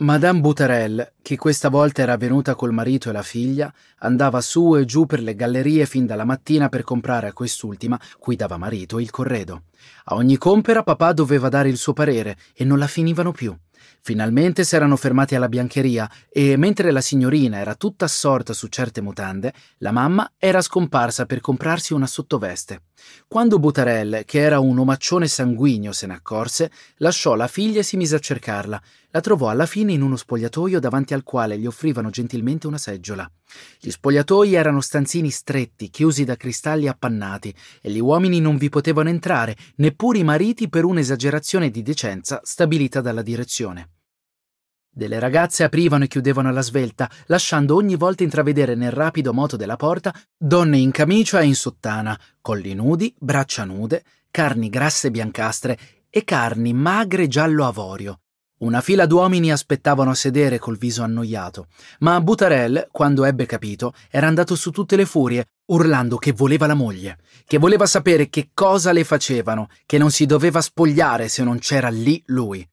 Madame Bouterel, che questa volta era venuta col marito e la figlia, andava su e giù per le gallerie fin dalla mattina per comprare a quest'ultima, cui dava marito, il corredo. A ogni compera papà doveva dare il suo parere e non la finivano più. Finalmente s'erano fermati alla biancheria e mentre la signorina era tutta assorta su certe mutande, la mamma era scomparsa per comprarsi una sottoveste. Quando Butarel, che era un omaccione sanguigno, se ne accorse, lasciò la figlia e si mise a cercarla, la trovò alla fine in uno spogliatoio davanti al quale gli offrivano gentilmente una seggiola. Gli spogliatoi erano stanzini stretti, chiusi da cristalli appannati, e gli uomini non vi potevano entrare, neppure i mariti per un'esagerazione di decenza stabilita dalla direzione. Delle ragazze aprivano e chiudevano alla svelta, lasciando ogni volta intravedere nel rapido moto della porta donne in camicia e in sottana, colli nudi, braccia nude, carni grasse biancastre e carni magre giallo avorio, una fila d'uomini aspettavano a sedere col viso annoiato, ma Butarel, quando ebbe capito, era andato su tutte le furie, urlando che voleva la moglie, che voleva sapere che cosa le facevano, che non si doveva spogliare se non c'era lì lui.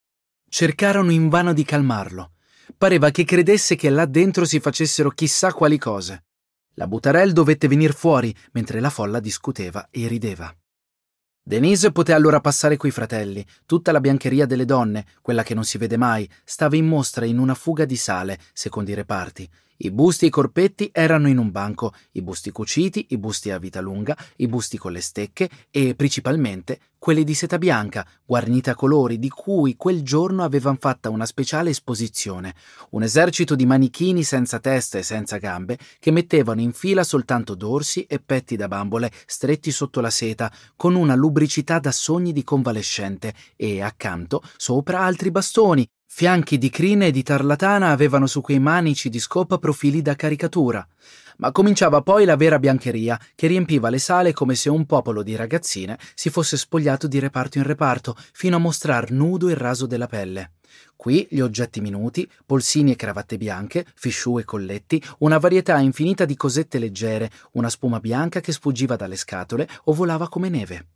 Cercarono invano di calmarlo. Pareva che credesse che là dentro si facessero chissà quali cose. La Butarel dovette venir fuori mentre la folla discuteva e rideva. Denise poté allora passare coi fratelli. Tutta la biancheria delle donne, quella che non si vede mai, stava in mostra in una fuga di sale, secondo i reparti. I busti e i corpetti erano in un banco, i busti cuciti, i busti a vita lunga, i busti con le stecche e principalmente quelli di seta bianca, guarnita a colori, di cui quel giorno avevano fatta una speciale esposizione. Un esercito di manichini senza testa e senza gambe che mettevano in fila soltanto dorsi e petti da bambole stretti sotto la seta, con una lubricità da sogni di convalescente e accanto, sopra altri bastoni, Fianchi di crina e di tarlatana avevano su quei manici di scopa profili da caricatura, ma cominciava poi la vera biancheria che riempiva le sale come se un popolo di ragazzine si fosse spogliato di reparto in reparto, fino a mostrar nudo il raso della pelle. Qui gli oggetti minuti, polsini e cravatte bianche, fisciù e colletti, una varietà infinita di cosette leggere, una spuma bianca che sfuggiva dalle scatole o volava come neve.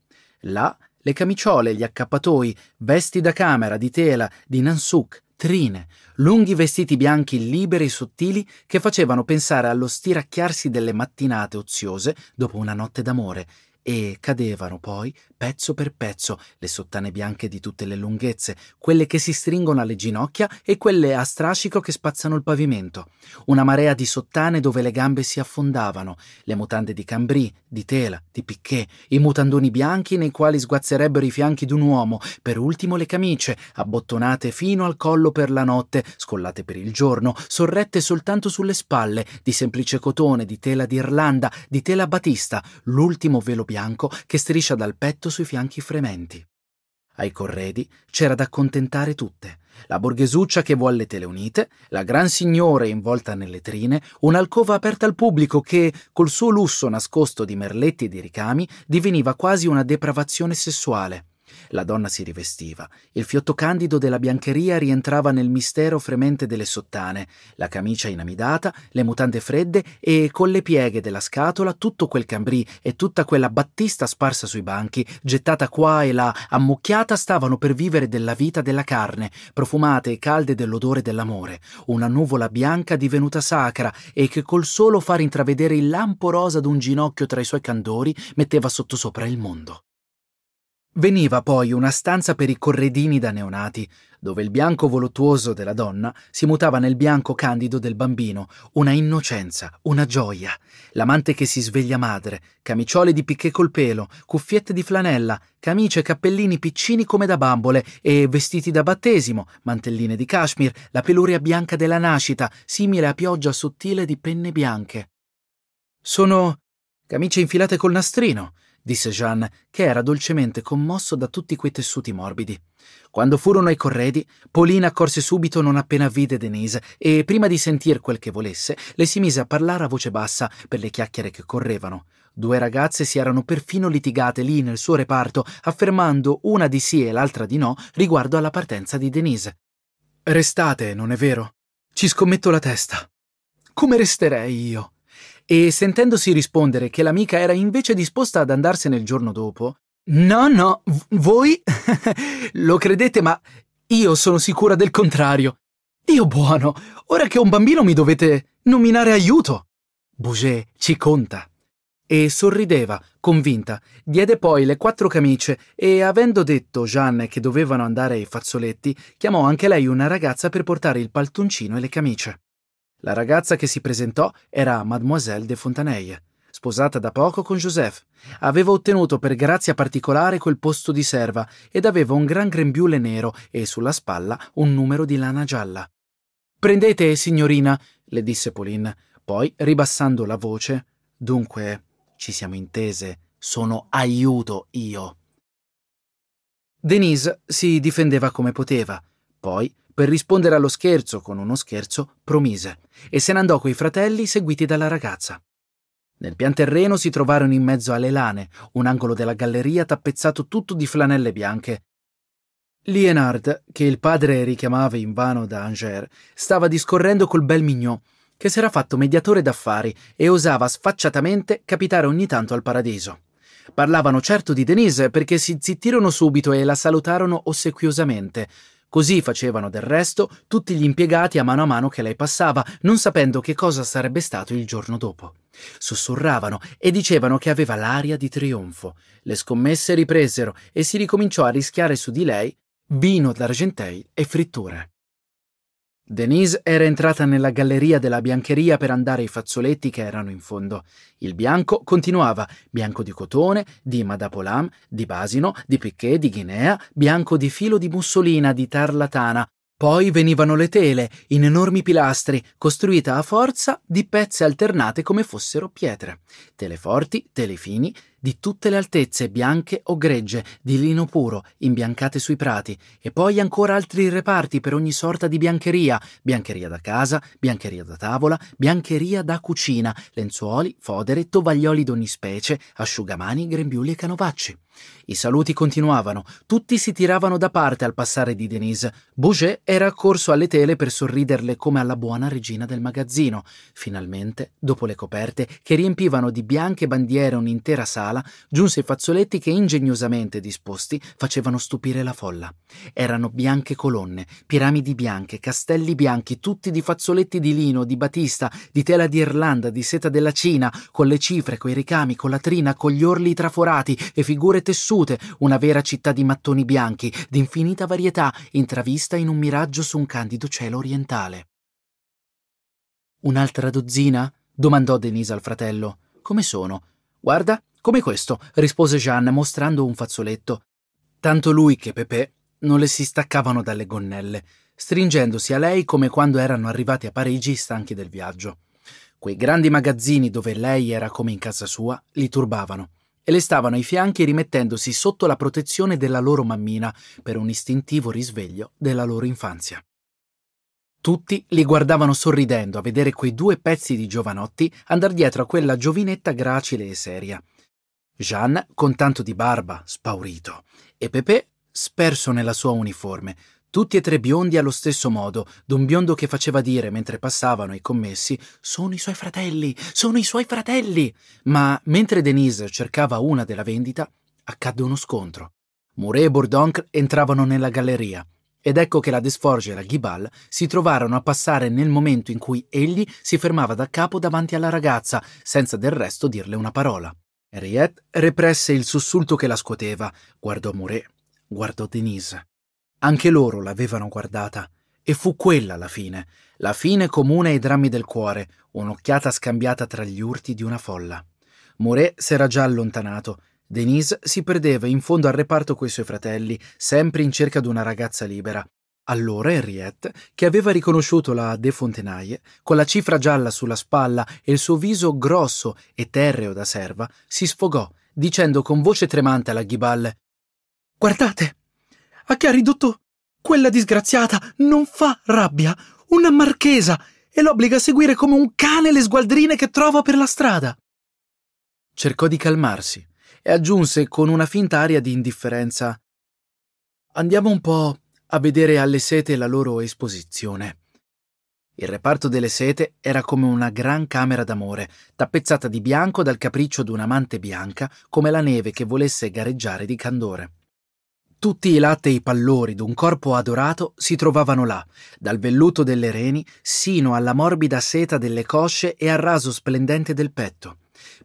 Là le camiciole, gli accappatoi, vesti da camera, di tela, di nansuk, trine, lunghi vestiti bianchi liberi e sottili che facevano pensare allo stiracchiarsi delle mattinate oziose dopo una notte d'amore e cadevano poi pezzo per pezzo le sottane bianche di tutte le lunghezze, quelle che si stringono alle ginocchia e quelle a strascico che spazzano il pavimento, una marea di sottane dove le gambe si affondavano, le mutande di cambrì, di tela, di picché, i mutandoni bianchi nei quali sguazzerebbero i fianchi d'un uomo, per ultimo le camicie, abbottonate fino al collo per la notte, scollate per il giorno, sorrette soltanto sulle spalle, di semplice cotone, di tela d'Irlanda, di tela batista, l'ultimo velo bianco che striscia dal petto sui fianchi frementi. Ai corredi c'era da accontentare tutte, la borghesuccia che vuole le tele unite, la gran signora involta nelle trine, un'alcova aperta al pubblico che, col suo lusso nascosto di merletti e di ricami, diveniva quasi una depravazione sessuale. La donna si rivestiva. Il fiotto candido della biancheria rientrava nel mistero fremente delle sottane, la camicia inamidata, le mutande fredde e, con le pieghe della scatola, tutto quel cambrì e tutta quella battista sparsa sui banchi, gettata qua e là, ammucchiata, stavano per vivere della vita della carne, profumate e calde dell'odore dell'amore. Una nuvola bianca divenuta sacra e che col solo far intravedere il lampo rosa d'un ginocchio tra i suoi candori metteva sottosopra il mondo. Veniva poi una stanza per i corredini da neonati, dove il bianco voluttuoso della donna si mutava nel bianco candido del bambino, una innocenza, una gioia. L'amante che si sveglia madre, camiciole di picche col pelo, cuffiette di flanella, camicie e cappellini piccini come da bambole e vestiti da battesimo, mantelline di cashmere, la peluria bianca della nascita, simile a pioggia sottile di penne bianche. Sono camicie infilate col nastrino, disse Jeanne, che era dolcemente commosso da tutti quei tessuti morbidi. Quando furono ai corredi, Polina accorse subito non appena vide Denise e, prima di sentir quel che volesse, le si mise a parlare a voce bassa per le chiacchiere che correvano. Due ragazze si erano perfino litigate lì nel suo reparto, affermando una di sì e l'altra di no riguardo alla partenza di Denise. Restate, non è vero? Ci scommetto la testa. Come resterei io? e sentendosi rispondere che l'amica era invece disposta ad andarsene il giorno dopo, No, no, voi lo credete, ma io sono sicura del contrario. Dio buono, ora che ho un bambino mi dovete nominare aiuto. Bouget ci conta. E sorrideva, convinta, diede poi le quattro camicie e, avendo detto Jeanne che dovevano andare ai fazzoletti, chiamò anche lei una ragazza per portare il paltoncino e le camicie. La ragazza che si presentò era Mademoiselle de Fontaneille, sposata da poco con Joseph. Aveva ottenuto per grazia particolare quel posto di serva ed aveva un gran grembiule nero e sulla spalla un numero di lana gialla. Prendete, signorina, le disse Pauline, poi ribassando la voce. Dunque, ci siamo intese, sono aiuto io. Denise si difendeva come poteva, poi per rispondere allo scherzo con uno scherzo, promise, e se ne andò coi fratelli seguiti dalla ragazza. Nel pian terreno si trovarono in mezzo alle lane, un angolo della galleria tappezzato tutto di flanelle bianche. Lienard, che il padre richiamava invano da Angers, stava discorrendo col bel Mignon, che s'era fatto mediatore d'affari e osava sfacciatamente capitare ogni tanto al paradiso. Parlavano certo di Denise perché si zittirono subito e la salutarono ossequiosamente, Così facevano del resto tutti gli impiegati a mano a mano che lei passava, non sapendo che cosa sarebbe stato il giorno dopo. Sussurravano e dicevano che aveva l'aria di trionfo. Le scommesse ripresero e si ricominciò a rischiare su di lei vino d'argentei e fritture. Denise era entrata nella galleria della biancheria per andare i fazzoletti che erano in fondo. Il bianco continuava, bianco di cotone, di madapolam, di basino, di picché, di guinea, bianco di filo di mussolina, di tarlatana. Poi venivano le tele, in enormi pilastri, costruite a forza di pezze alternate come fossero pietre. Teleforti, telefini, di tutte le altezze, bianche o gregge, di lino puro, imbiancate sui prati, e poi ancora altri reparti per ogni sorta di biancheria, biancheria da casa, biancheria da tavola, biancheria da cucina, lenzuoli, fodere, tovaglioli d'ogni specie, asciugamani, grembiuli e canovacci. I saluti continuavano, tutti si tiravano da parte al passare di Denise. Bouget era accorso alle tele per sorriderle come alla buona regina del magazzino. Finalmente, dopo le coperte, che riempivano di bianche bandiere un'intera sala, sala giunse i fazzoletti che ingegnosamente disposti facevano stupire la folla. Erano bianche colonne, piramidi bianche, castelli bianchi, tutti di fazzoletti di lino, di batista, di tela di Irlanda, di seta della Cina, con le cifre, coi ricami, con la trina, con gli orli traforati e figure tessute, una vera città di mattoni bianchi, d'infinita varietà, intravista in un miraggio su un candido cielo orientale. Un'altra dozzina? domandò Denise al fratello. Come sono? Guarda, come questo, rispose Jeanne mostrando un fazzoletto. Tanto lui che Pepe non le si staccavano dalle gonnelle, stringendosi a lei come quando erano arrivati a Parigi stanchi del viaggio. Quei grandi magazzini dove lei era come in casa sua li turbavano e le stavano ai fianchi rimettendosi sotto la protezione della loro mammina per un istintivo risveglio della loro infanzia. Tutti li guardavano sorridendo a vedere quei due pezzi di giovanotti andar dietro a quella giovinetta gracile e seria. Jean con tanto di barba, spaurito, e Pepe sperso nella sua uniforme, tutti e tre biondi allo stesso modo, d'un biondo che faceva dire mentre passavano i commessi Sono i suoi fratelli, sono i suoi fratelli. Ma mentre Denise cercava una della vendita, accadde uno scontro. Mouret e Bourdoncle entravano nella galleria, ed ecco che la Desforge e la Ghibal si trovarono a passare nel momento in cui egli si fermava da capo davanti alla ragazza, senza del resto dirle una parola. Henriette represse il sussulto che la scuoteva, guardò Mouret, guardò Denise. Anche loro l'avevano guardata, e fu quella la fine, la fine comune ai drammi del cuore, un'occhiata scambiata tra gli urti di una folla. Mouret s'era già allontanato. Denise si perdeva in fondo al reparto coi suoi fratelli, sempre in cerca di una ragazza libera, allora Henriette, che aveva riconosciuto la De Fontenaye, con la cifra gialla sulla spalla e il suo viso grosso e terreo da serva, si sfogò, dicendo con voce tremante alla Ghiballe: Guardate! A che ha ridotto quella disgraziata non fa rabbia, una marchesa, e l'obbliga a seguire come un cane le sgualdrine che trova per la strada. Cercò di calmarsi e aggiunse con una finta aria di indifferenza Andiamo un po' a vedere alle sete la loro esposizione. Il reparto delle sete era come una gran camera d'amore, tappezzata di bianco dal capriccio di un'amante bianca, come la neve che volesse gareggiare di candore. Tutti i lattei pallori d'un corpo adorato si trovavano là, dal velluto delle reni sino alla morbida seta delle cosce e al raso splendente del petto.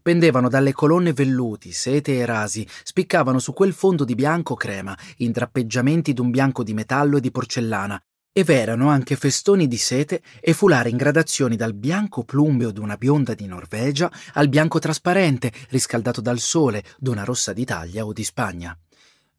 Pendevano dalle colonne velluti, sete e rasi, spiccavano su quel fondo di bianco crema, in drappeggiamenti d'un bianco di metallo e di porcellana, e v'erano anche festoni di sete e foulard in gradazioni dal bianco plumbeo d'una bionda di Norvegia al bianco trasparente, riscaldato dal sole, d'una rossa d'Italia o di Spagna.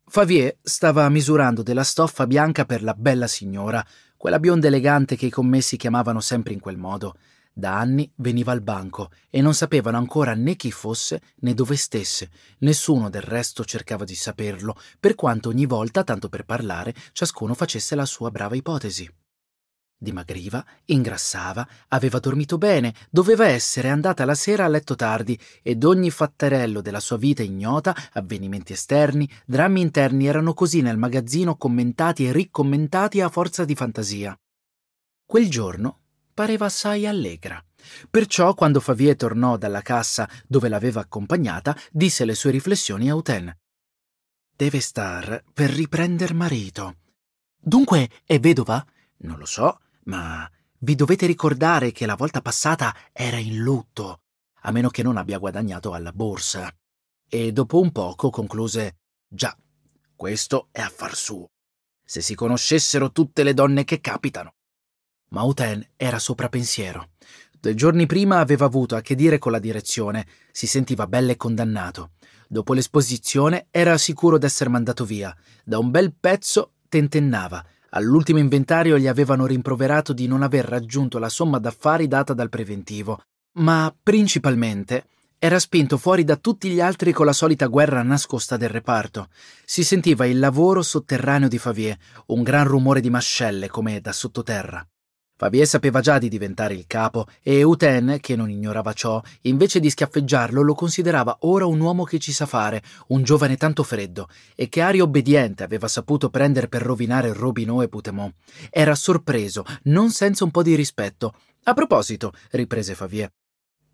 Favier stava misurando della stoffa bianca per la bella signora, quella bionda elegante che i commessi chiamavano sempre in quel modo. Da anni veniva al banco e non sapevano ancora né chi fosse né dove stesse. Nessuno del resto cercava di saperlo, per quanto ogni volta, tanto per parlare, ciascuno facesse la sua brava ipotesi. Dimagriva, ingrassava, aveva dormito bene, doveva essere andata la sera a letto tardi ed ogni fatterello della sua vita ignota, avvenimenti esterni, drammi interni erano così nel magazzino commentati e ricommentati a forza di fantasia. Quel giorno pareva assai allegra. Perciò, quando Favier tornò dalla cassa dove l'aveva accompagnata, disse le sue riflessioni a Uten. Deve star per riprender marito. Dunque è vedova? Non lo so, ma vi dovete ricordare che la volta passata era in lutto, a meno che non abbia guadagnato alla borsa. E dopo un poco concluse: Già, questo è affar suo. Se si conoscessero tutte le donne che capitano. Ma Uten era sopra pensiero. Due giorni prima aveva avuto a che dire con la direzione, si sentiva belle condannato. Dopo l'esposizione era sicuro d'essere mandato via. Da un bel pezzo tentennava. All'ultimo inventario gli avevano rimproverato di non aver raggiunto la somma d'affari data dal preventivo, ma principalmente era spinto fuori da tutti gli altri con la solita guerra nascosta del reparto. Si sentiva il lavoro sotterraneo di Favier, un gran rumore di mascelle come da sottoterra. Favier sapeva già di diventare il capo e Uten, che non ignorava ciò, invece di schiaffeggiarlo lo considerava ora un uomo che ci sa fare, un giovane tanto freddo e che aria obbediente aveva saputo prendere per rovinare Robinot e Putemont. Era sorpreso, non senza un po' di rispetto. A proposito, riprese Favier,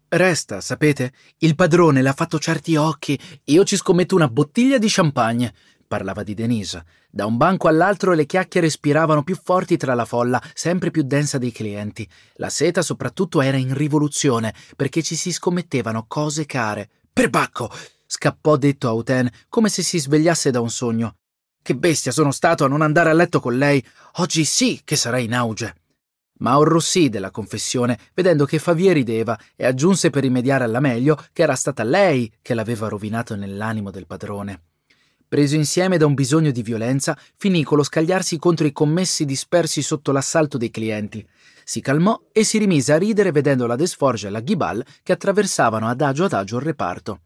Resta, sapete? Il padrone l'ha fatto certi occhi. Io ci scommetto una bottiglia di champagne. Parlava di Denise. Da un banco all'altro le chiacchiere spiravano più forti tra la folla, sempre più densa dei clienti. La seta soprattutto era in rivoluzione, perché ci si scommettevano cose care. Perbacco! scappò detto a Uten, come se si svegliasse da un sogno. Che bestia sono stato a non andare a letto con lei. Oggi sì che sarei in auge. Ma orrossì della confessione, vedendo che Favier rideva, e aggiunse per rimediare alla meglio che era stata lei che l'aveva rovinato nell'animo del padrone preso insieme da un bisogno di violenza, finì con lo scagliarsi contro i commessi dispersi sotto l'assalto dei clienti. Si calmò e si rimise a ridere vedendo la Desforge e la Ghibal che attraversavano adagio adagio il reparto.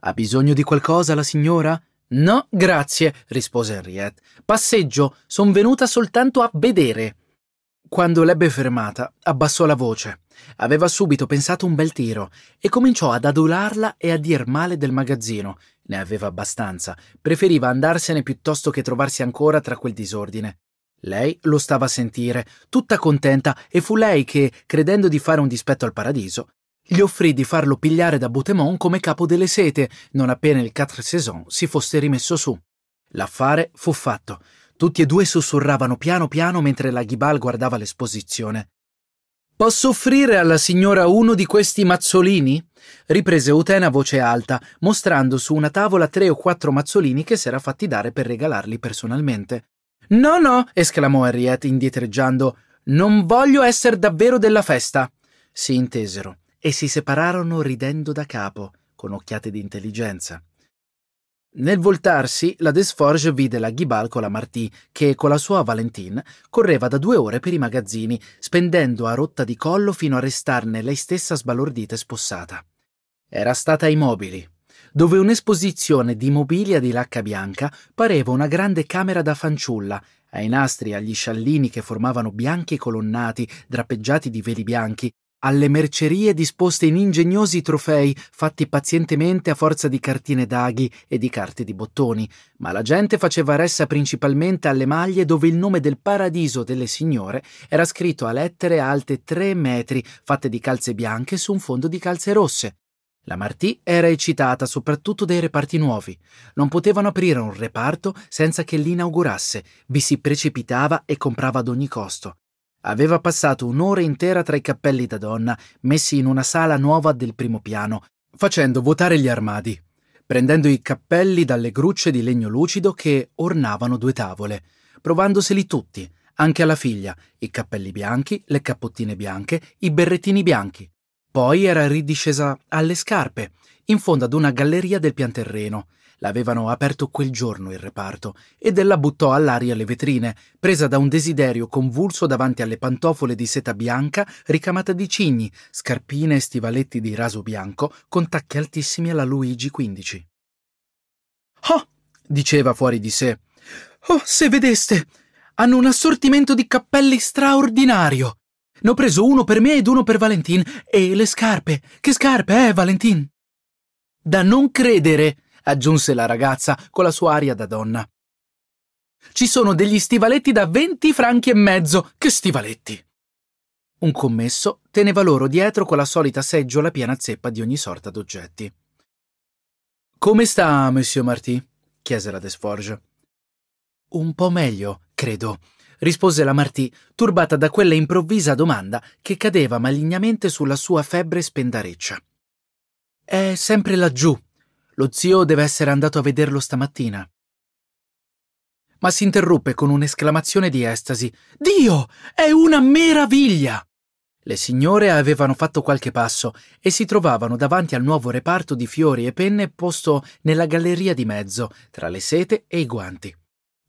Ha bisogno di qualcosa la signora? No, grazie, rispose Henriette. Passeggio, son venuta soltanto a vedere. Quando l'ebbe fermata, abbassò la voce. Aveva subito pensato un bel tiro e cominciò ad adularla e a dir male del magazzino, ne aveva abbastanza, preferiva andarsene piuttosto che trovarsi ancora tra quel disordine. Lei lo stava a sentire, tutta contenta, e fu lei che, credendo di fare un dispetto al paradiso, gli offrì di farlo pigliare da Boutemont come capo delle sete, non appena il Quatre saison si fosse rimesso su. L'affare fu fatto. Tutti e due sussurravano piano piano mentre la Ghibal guardava l'esposizione. Posso offrire alla signora uno di questi mazzolini? riprese Utena a voce alta, mostrando su una tavola tre o quattro mazzolini che s'era fatti dare per regalarli personalmente. No, no, esclamò Henriette indietreggiando. Non voglio essere davvero della festa. Si intesero e si separarono ridendo da capo, con occhiate di intelligenza. Nel voltarsi, la Desforge vide la ghibalcola Martì, che con la sua Valentine correva da due ore per i magazzini, spendendo a rotta di collo fino a restarne lei stessa sbalordita e spossata. Era stata ai mobili, dove un'esposizione di mobilia di lacca bianca pareva una grande camera da fanciulla, ai nastri e agli sciallini che formavano bianchi colonnati, drappeggiati di veli bianchi, alle mercerie disposte in ingegnosi trofei fatti pazientemente a forza di cartine d'aghi e di carte di bottoni, ma la gente faceva ressa principalmente alle maglie dove il nome del paradiso delle signore era scritto a lettere alte tre metri, fatte di calze bianche su un fondo di calze rosse. La Martì era eccitata soprattutto dai reparti nuovi. Non potevano aprire un reparto senza che l'inaugurasse, vi si precipitava e comprava ad ogni costo aveva passato un'ora intera tra i cappelli da donna messi in una sala nuova del primo piano, facendo vuotare gli armadi, prendendo i cappelli dalle grucce di legno lucido che ornavano due tavole, provandoseli tutti, anche alla figlia, i cappelli bianchi, le cappottine bianche, i berrettini bianchi. Poi era ridiscesa alle scarpe, in fondo ad una galleria del pianterreno, L'avevano aperto quel giorno il reparto ed ella buttò all'aria le vetrine, presa da un desiderio convulso davanti alle pantofole di seta bianca ricamata di cigni, scarpine e stivaletti di raso bianco con tacchi altissimi alla Luigi XV. Oh! diceva fuori di sé. Oh, se vedeste! Hanno un assortimento di cappelli straordinario! Ne ho preso uno per me ed uno per Valentin. E le scarpe! Che scarpe, eh, Valentin? Da non credere! aggiunse la ragazza con la sua aria da donna. Ci sono degli stivaletti da venti franchi e mezzo. Che stivaletti! Un commesso teneva loro dietro con la solita seggiola piena zeppa di ogni sorta d'oggetti. Come sta, Monsieur Marty? chiese la Desforge. Un po' meglio, credo, rispose la Marty, turbata da quella improvvisa domanda che cadeva malignamente sulla sua febbre spendareccia. È sempre laggiù, lo zio deve essere andato a vederlo stamattina. Ma si interruppe con un'esclamazione di estasi. Dio! È una meraviglia! Le signore avevano fatto qualche passo e si trovavano davanti al nuovo reparto di fiori e penne posto nella galleria di mezzo, tra le sete e i guanti.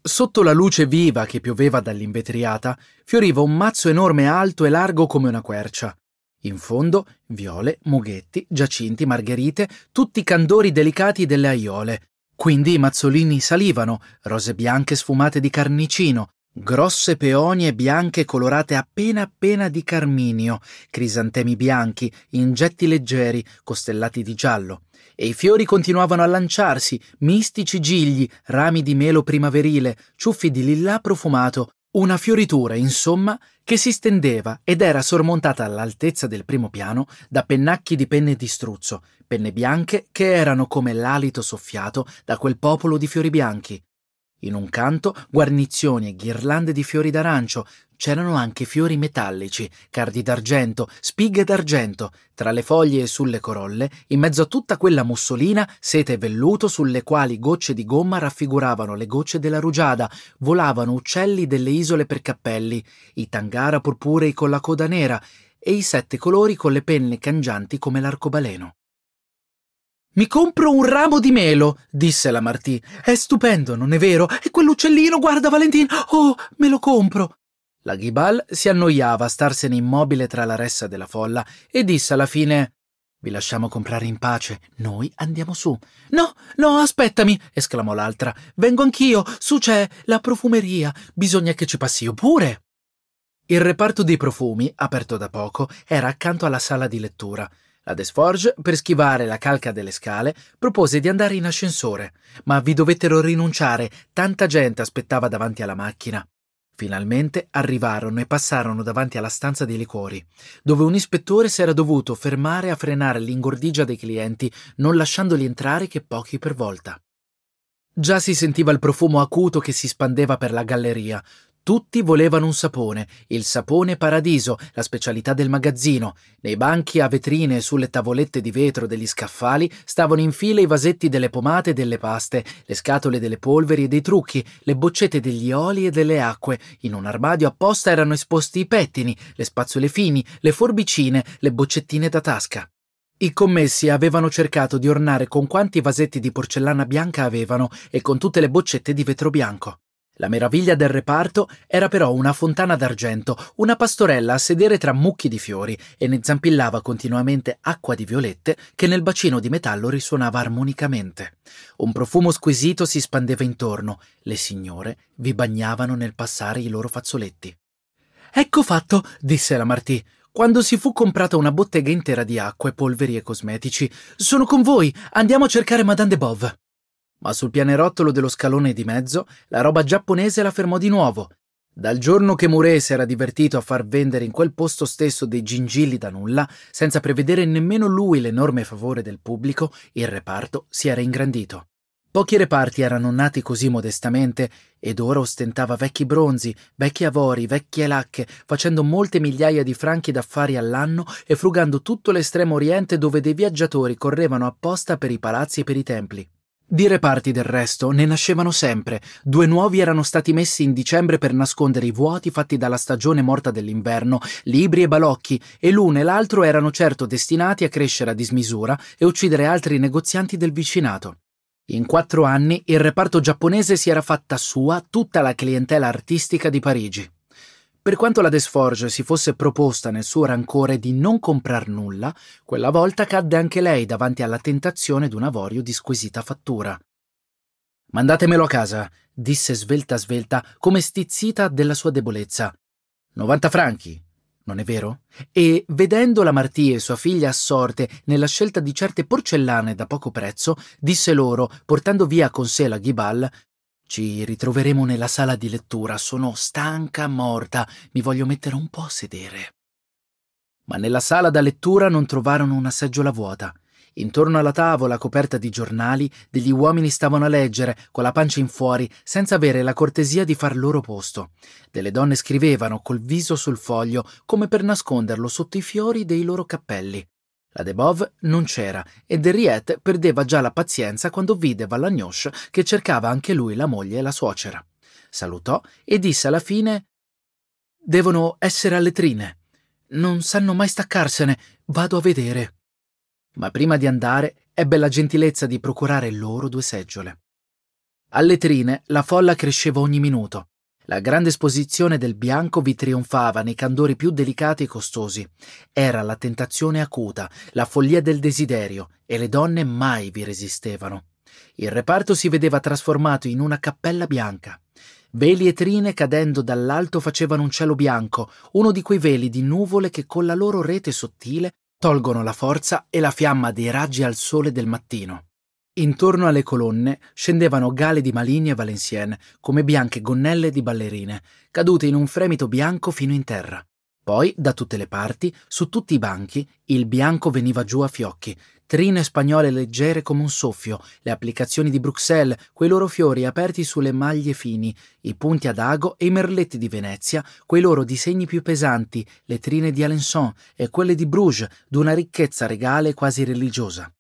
Sotto la luce viva che pioveva dall'invetriata, fioriva un mazzo enorme alto e largo come una quercia. In fondo viole, mughetti, giacinti, margherite, tutti candori delicati delle aiole. Quindi i mazzolini salivano, rose bianche sfumate di carnicino, grosse peonie bianche colorate appena appena di carminio, crisantemi bianchi, ingetti leggeri, costellati di giallo. E i fiori continuavano a lanciarsi, mistici gigli, rami di melo primaverile, ciuffi di lillà profumato, una fioritura, insomma, che si stendeva ed era sormontata all'altezza del primo piano da pennacchi di penne di struzzo, penne bianche che erano come l'alito soffiato da quel popolo di fiori bianchi, in un canto guarnizioni e ghirlande di fiori d'arancio, c'erano anche fiori metallici, cardi d'argento, spighe d'argento, tra le foglie e sulle corolle, in mezzo a tutta quella mussolina, sete e velluto sulle quali gocce di gomma raffiguravano le gocce della rugiada, volavano uccelli delle isole per cappelli, i tangara purpurei con la coda nera e i sette colori con le penne cangianti come l'arcobaleno. Mi compro un ramo di melo, disse la Martì. È stupendo, non è vero? E quell'uccellino, guarda Valentin, oh, me lo compro. La Ghibal si annoiava a starsene immobile tra la ressa della folla e disse alla fine vi lasciamo comprare in pace, noi andiamo su. No, no, aspettami, esclamò l'altra. Vengo anch'io, su c'è la profumeria, bisogna che ci passi io pure. Il reparto dei profumi, aperto da poco, era accanto alla sala di lettura. La Desforge, per schivare la calca delle scale, propose di andare in ascensore, ma vi dovettero rinunciare, tanta gente aspettava davanti alla macchina. Finalmente arrivarono e passarono davanti alla stanza dei liquori, dove un ispettore si era dovuto fermare a frenare l'ingordigia dei clienti, non lasciandoli entrare che pochi per volta. Già si sentiva il profumo acuto che si spandeva per la galleria, tutti volevano un sapone, il sapone paradiso, la specialità del magazzino. Nei banchi a vetrine e sulle tavolette di vetro degli scaffali stavano in fila i vasetti delle pomate e delle paste, le scatole delle polveri e dei trucchi, le boccette degli oli e delle acque. In un armadio apposta erano esposti i pettini, le spazzole fini, le forbicine, le boccettine da tasca. I commessi avevano cercato di ornare con quanti vasetti di porcellana bianca avevano e con tutte le boccette di vetro bianco. La meraviglia del reparto era però una fontana d'argento, una pastorella a sedere tra mucchi di fiori e ne zampillava continuamente acqua di violette che nel bacino di metallo risuonava armonicamente. Un profumo squisito si spandeva intorno, le signore vi bagnavano nel passare i loro fazzoletti. Ecco fatto, disse la Martì. Quando si fu comprata una bottega intera di acque, polveri e cosmetici, sono con voi, andiamo a cercare Madame de Bove. Ma sul pianerottolo dello scalone di mezzo la roba giapponese la fermò di nuovo. Dal giorno che Muré si era divertito a far vendere in quel posto stesso dei gingilli da nulla, senza prevedere nemmeno lui l'enorme favore del pubblico, il reparto si era ingrandito. Pochi reparti erano nati così modestamente ed ora ostentava vecchi bronzi, vecchi avori, vecchie lacche, facendo molte migliaia di franchi d'affari all'anno e frugando tutto l'estremo oriente dove dei viaggiatori correvano apposta per i palazzi e per i templi. Di reparti del resto ne nascevano sempre, due nuovi erano stati messi in dicembre per nascondere i vuoti fatti dalla stagione morta dell'inverno, libri e balocchi, e l'uno e l'altro erano certo destinati a crescere a dismisura e uccidere altri negozianti del vicinato. In quattro anni il reparto giapponese si era fatta sua tutta la clientela artistica di Parigi. Per quanto la Desforge si fosse proposta nel suo rancore di non comprar nulla, quella volta cadde anche lei davanti alla tentazione d'un avorio di squisita fattura. Mandatemelo a casa, disse svelta svelta, come stizzita della sua debolezza. 90 franchi, non è vero? E vedendo la Martì e sua figlia assorte nella scelta di certe porcellane da poco prezzo, disse loro, portando via con sé la Ghibal, ci ritroveremo nella sala di lettura. Sono stanca, morta. Mi voglio mettere un po' a sedere. Ma nella sala da lettura non trovarono una seggiola vuota. Intorno alla tavola coperta di giornali, degli uomini stavano a leggere, con la pancia in fuori, senza avere la cortesia di far loro posto. Delle donne scrivevano col viso sul foglio, come per nasconderlo sotto i fiori dei loro cappelli. La Debov non c'era e Derriet perdeva già la pazienza quando vide Valagnosce che cercava anche lui la moglie e la suocera. Salutò e disse alla fine Devono essere alle trine. Non sanno mai staccarsene. Vado a vedere. Ma prima di andare ebbe la gentilezza di procurare loro due seggiole. Alle trine la folla cresceva ogni minuto. La grande esposizione del bianco vi trionfava nei candori più delicati e costosi. Era la tentazione acuta, la follia del desiderio, e le donne mai vi resistevano. Il reparto si vedeva trasformato in una cappella bianca. Veli e trine cadendo dall'alto facevano un cielo bianco, uno di quei veli di nuvole che con la loro rete sottile tolgono la forza e la fiamma dei raggi al sole del mattino. Intorno alle colonne scendevano gale di Maligni e Valenciennes, come bianche gonnelle di ballerine, cadute in un fremito bianco fino in terra. Poi, da tutte le parti, su tutti i banchi, il bianco veniva giù a fiocchi, trine spagnole leggere come un soffio, le applicazioni di Bruxelles, quei loro fiori aperti sulle maglie fini, i punti ad ago e i merletti di Venezia, quei loro disegni più pesanti, le trine di Alençon e quelle di Bruges, d'una ricchezza regale quasi religiosa.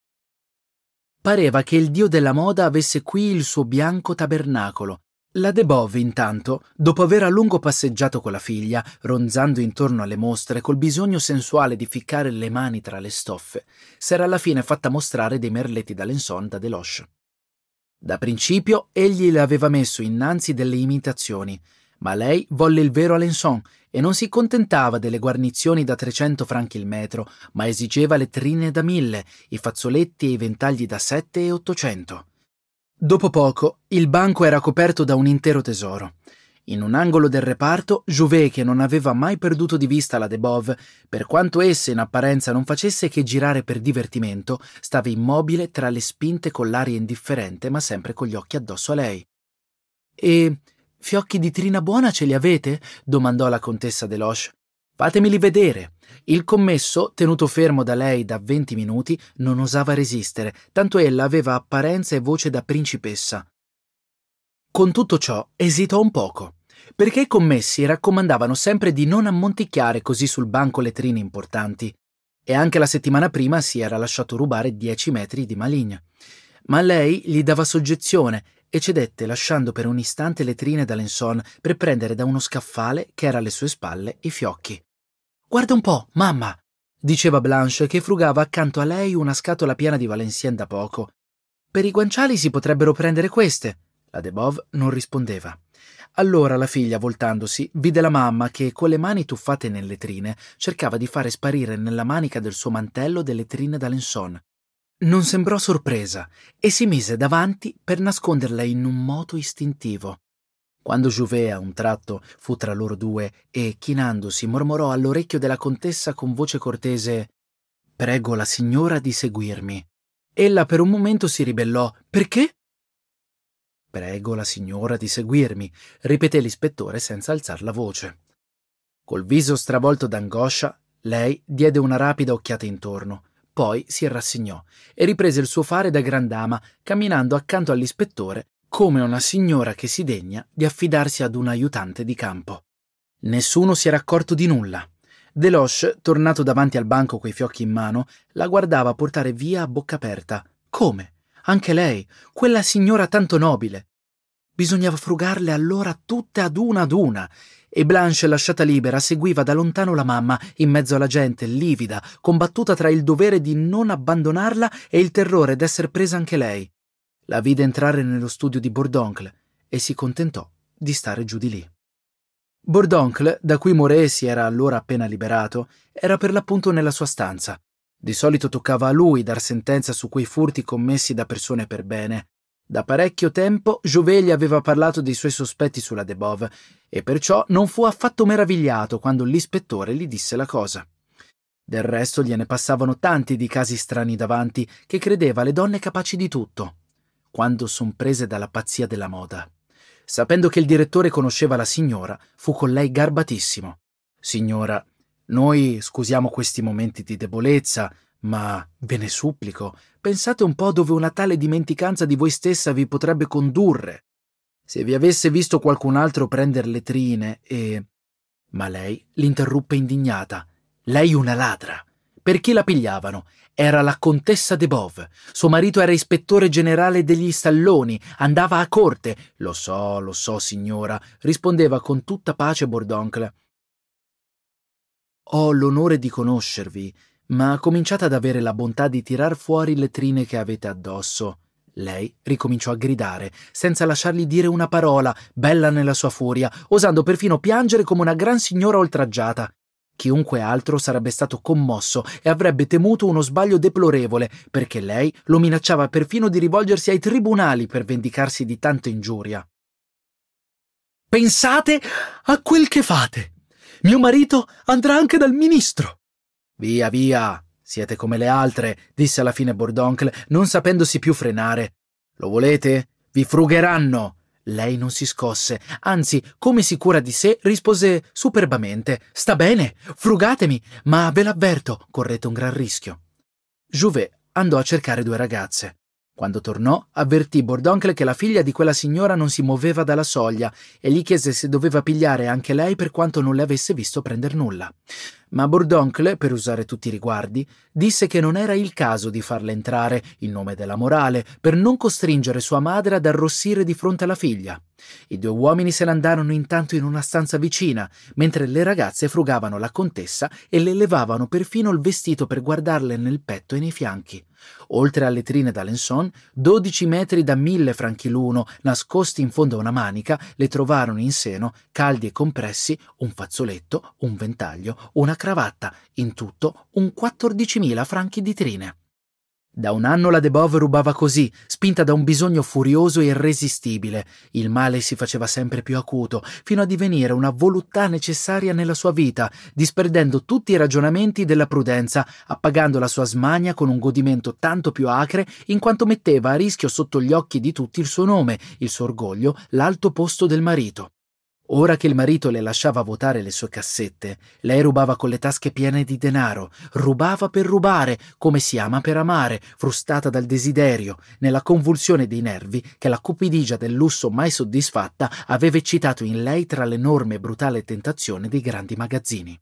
Pareva che il dio della moda avesse qui il suo bianco tabernacolo. La De Bov, intanto, dopo aver a lungo passeggiato con la figlia, ronzando intorno alle mostre col bisogno sensuale di ficcare le mani tra le stoffe, s'era alla fine fatta mostrare dei merletti da Lenson da Deloche. Da principio egli le aveva messo innanzi delle imitazioni, ma lei volle il vero Alençon e non si contentava delle guarnizioni da 300 franchi il metro, ma esigeva le trine da 1000, i fazzoletti e i ventagli da 7 e 800. Dopo poco, il banco era coperto da un intero tesoro. In un angolo del reparto, Jouvet, che non aveva mai perduto di vista la Debov, per quanto essa in apparenza non facesse che girare per divertimento, stava immobile tra le spinte con l'aria indifferente ma sempre con gli occhi addosso a lei. E Fiocchi di Trina Buona ce li avete? domandò la contessa Deloche. Fatemeli vedere. Il commesso, tenuto fermo da lei da venti minuti, non osava resistere, tanto ella aveva apparenza e voce da principessa. Con tutto ciò esitò un poco, perché i commessi raccomandavano sempre di non ammonticchiare così sul banco le trine importanti, e anche la settimana prima si era lasciato rubare dieci metri di maligna. Ma lei gli dava soggezione e cedette lasciando per un istante le trine d'Alençon per prendere da uno scaffale che era alle sue spalle i fiocchi. Guarda un po', mamma! diceva Blanche che frugava accanto a lei una scatola piena di Valenciennes da poco. Per i guanciali si potrebbero prendere queste. La Debov non rispondeva. Allora la figlia, voltandosi, vide la mamma che, con le mani tuffate nelle trine, cercava di fare sparire nella manica del suo mantello delle trine d'Alençon. Non sembrò sorpresa e si mise davanti per nasconderla in un moto istintivo. Quando Jouvet a un tratto fu tra loro due e, chinandosi, mormorò all'orecchio della contessa con voce cortese Prego la signora di seguirmi. Ella per un momento si ribellò. Perché? Prego la signora di seguirmi, ripeté l'ispettore senza alzar la voce. Col viso stravolto d'angoscia, lei diede una rapida occhiata intorno. Poi si rassegnò e riprese il suo fare da grandama, camminando accanto all'ispettore come una signora che si degna di affidarsi ad un aiutante di campo. Nessuno si era accorto di nulla. Deloche, tornato davanti al banco coi fiocchi in mano, la guardava portare via a bocca aperta. Come? Anche lei, quella signora tanto nobile. Bisognava frugarle allora tutte ad una ad una e Blanche, lasciata libera, seguiva da lontano la mamma, in mezzo alla gente, livida, combattuta tra il dovere di non abbandonarla e il terrore d'esser presa anche lei. La vide entrare nello studio di Bourdoncle e si contentò di stare giù di lì. Bourdoncle, da cui Moret si era allora appena liberato, era per l'appunto nella sua stanza. Di solito toccava a lui dar sentenza su quei furti commessi da persone per bene, da parecchio tempo Jouvet gli aveva parlato dei suoi sospetti sulla Debov e perciò non fu affatto meravigliato quando l'ispettore gli disse la cosa. Del resto gliene passavano tanti di casi strani davanti che credeva le donne capaci di tutto, quando son prese dalla pazzia della moda. Sapendo che il direttore conosceva la signora, fu con lei garbatissimo. Signora, noi scusiamo questi momenti di debolezza, ma ve ne supplico, pensate un po' dove una tale dimenticanza di voi stessa vi potrebbe condurre. Se vi avesse visto qualcun altro prender le trine e... Ma lei l'interruppe indignata. Lei una ladra. Per chi la pigliavano? Era la contessa de Bove. Suo marito era ispettore generale degli stalloni, andava a corte. Lo so, lo so, signora, rispondeva con tutta pace Bordoncle. Ho l'onore di conoscervi, ma cominciate ad avere la bontà di tirar fuori le trine che avete addosso. Lei ricominciò a gridare, senza lasciargli dire una parola, bella nella sua furia, osando perfino piangere come una gran signora oltraggiata. Chiunque altro sarebbe stato commosso e avrebbe temuto uno sbaglio deplorevole, perché lei lo minacciava perfino di rivolgersi ai tribunali per vendicarsi di tanta ingiuria. Pensate a quel che fate. Mio marito andrà anche dal ministro. Via, via, siete come le altre, disse alla fine Bourdoncle, non sapendosi più frenare. Lo volete? Vi frugheranno. Lei non si scosse, anzi, come sicura di sé, rispose superbamente: Sta bene, frugatemi, ma ve l'avverto, correte un gran rischio. Jouvet andò a cercare due ragazze. Quando tornò, avvertì Bordoncle che la figlia di quella signora non si muoveva dalla soglia e gli chiese se doveva pigliare anche lei per quanto non le avesse visto prender nulla. Ma Bordoncle, per usare tutti i riguardi, disse che non era il caso di farla entrare, in nome della morale, per non costringere sua madre ad arrossire di fronte alla figlia. I due uomini se ne andarono intanto in una stanza vicina, mentre le ragazze frugavano la contessa e le levavano perfino il vestito per guardarle nel petto e nei fianchi. Oltre alle trine d'Alençon, 12 metri da mille franchi l'uno, nascosti in fondo a una manica, le trovarono in seno, caldi e compressi, un fazzoletto, un ventaglio, una cravatta, in tutto un 14.000 franchi di trine. Da un anno la Debov rubava così, spinta da un bisogno furioso e irresistibile. Il male si faceva sempre più acuto, fino a divenire una voluttà necessaria nella sua vita, disperdendo tutti i ragionamenti della prudenza, appagando la sua smania con un godimento tanto più acre in quanto metteva a rischio sotto gli occhi di tutti il suo nome, il suo orgoglio, l'alto posto del marito. Ora che il marito le lasciava votare le sue cassette, lei rubava con le tasche piene di denaro, rubava per rubare, come si ama per amare, frustata dal desiderio, nella convulsione dei nervi che la cupidigia del lusso mai soddisfatta aveva eccitato in lei tra l'enorme e brutale tentazione dei grandi magazzini.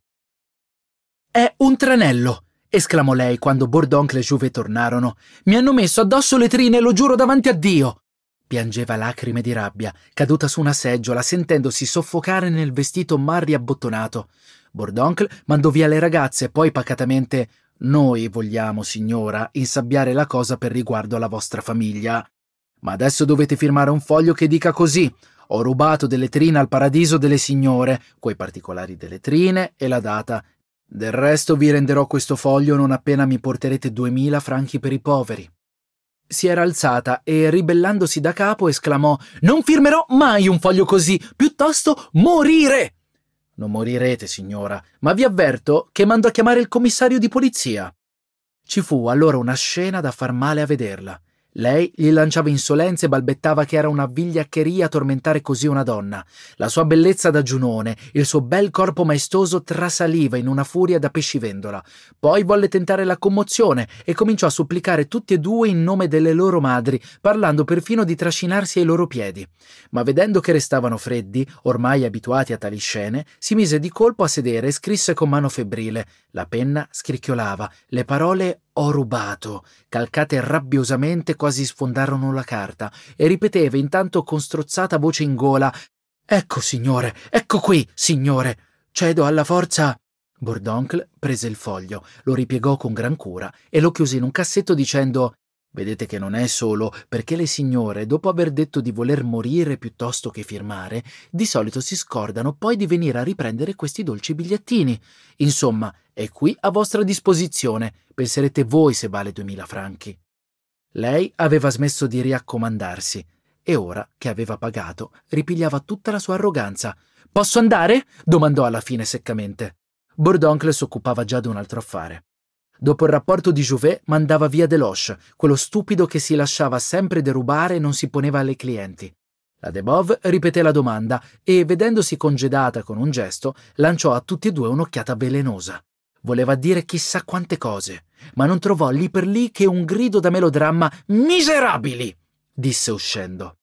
È un tranello! esclamò lei quando Bourdoncle e Jouvet tornarono. Mi hanno messo addosso le trine, lo giuro davanti a Dio! Piangeva lacrime di rabbia, caduta su una seggiola, sentendosi soffocare nel vestito mal riabbottonato. Bordoncle mandò via le ragazze, poi pacatamente «Noi vogliamo, signora, insabbiare la cosa per riguardo alla vostra famiglia. Ma adesso dovete firmare un foglio che dica così. Ho rubato delle trine al paradiso delle signore, coi particolari delle trine e la data. Del resto vi renderò questo foglio non appena mi porterete duemila franchi per i poveri. Si era alzata e, ribellandosi da capo, esclamò Non firmerò mai un foglio così, piuttosto morire. Non morirete, signora, ma vi avverto che mando a chiamare il commissario di polizia. Ci fu allora una scena da far male a vederla. Lei gli lanciava insolenze e balbettava che era una vigliaccheria tormentare così una donna. La sua bellezza da giunone, il suo bel corpo maestoso trasaliva in una furia da pescivendola. Poi volle tentare la commozione e cominciò a supplicare tutti e due in nome delle loro madri, parlando perfino di trascinarsi ai loro piedi. Ma vedendo che restavano freddi, ormai abituati a tali scene, si mise di colpo a sedere e scrisse con mano febbrile. La penna scricchiolava, le parole ho rubato. Calcate rabbiosamente quasi sfondarono la carta e ripeteva intanto con strozzata voce in gola Ecco, signore, ecco qui, signore. Cedo alla forza. Bordoncle prese il foglio, lo ripiegò con gran cura e lo chiuse in un cassetto dicendo Vedete che non è solo perché le signore, dopo aver detto di voler morire piuttosto che firmare, di solito si scordano poi di venire a riprendere questi dolci bigliettini. Insomma, è qui a vostra disposizione. Penserete voi se vale duemila franchi. Lei aveva smesso di riaccomandarsi e ora che aveva pagato ripigliava tutta la sua arroganza. Posso andare? domandò alla fine seccamente. Bordoncle si occupava già di un altro affare. Dopo il rapporto di Jouvet mandava via Deloche, quello stupido che si lasciava sempre derubare e non si poneva alle clienti. La Debov ripeté la domanda e, vedendosi congedata con un gesto, lanciò a tutti e due un'occhiata velenosa. Voleva dire chissà quante cose, ma non trovò lì per lì che un grido da melodramma Miserabili! disse uscendo.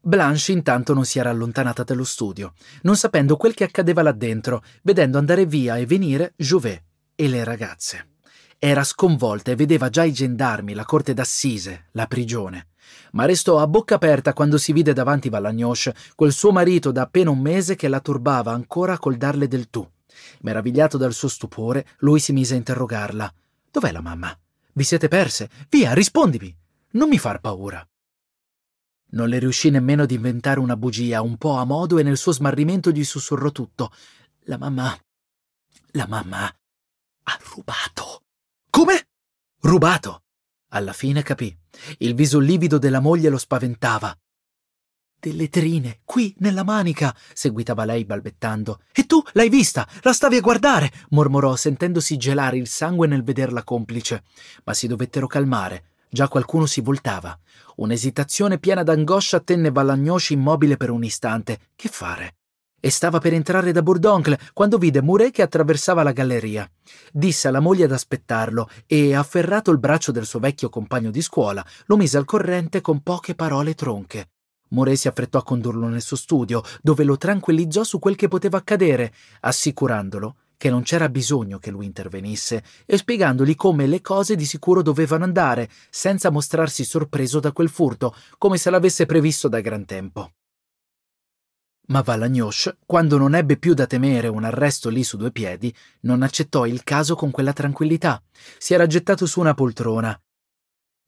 Blanche intanto non si era allontanata dallo studio, non sapendo quel che accadeva là dentro, vedendo andare via e venire Jouvet e le ragazze. Era sconvolta e vedeva già i gendarmi, la corte d'assise, la prigione. Ma restò a bocca aperta quando si vide davanti Valagnosce quel suo marito da appena un mese che la turbava ancora col darle del tu. Meravigliato dal suo stupore, lui si mise a interrogarla. Dov'è la mamma? Vi siete perse? Via, rispondimi! Non mi far paura. Non le riuscì nemmeno di inventare una bugia, un po' a modo, e nel suo smarrimento gli sussurrò tutto. La mamma. La mamma. Ha rubato. Come? Rubato. Alla fine capì. Il viso livido della moglie lo spaventava. Delle trine, qui, nella manica, seguitava lei balbettando. E tu l'hai vista, la stavi a guardare, mormorò, sentendosi gelare il sangue nel vederla complice. Ma si dovettero calmare. Già qualcuno si voltava. Un'esitazione piena d'angoscia tenne Valagnosci immobile per un istante. Che fare? e stava per entrare da Bourdoncle quando vide Mouret che attraversava la galleria. Disse alla moglie ad aspettarlo e, afferrato il braccio del suo vecchio compagno di scuola, lo mise al corrente con poche parole tronche. Mouret si affrettò a condurlo nel suo studio, dove lo tranquillizzò su quel che poteva accadere, assicurandolo che non c'era bisogno che lui intervenisse e spiegandogli come le cose di sicuro dovevano andare, senza mostrarsi sorpreso da quel furto, come se l'avesse previsto da gran tempo. Ma Valagnoche, quando non ebbe più da temere un arresto lì su due piedi, non accettò il caso con quella tranquillità. Si era gettato su una poltrona.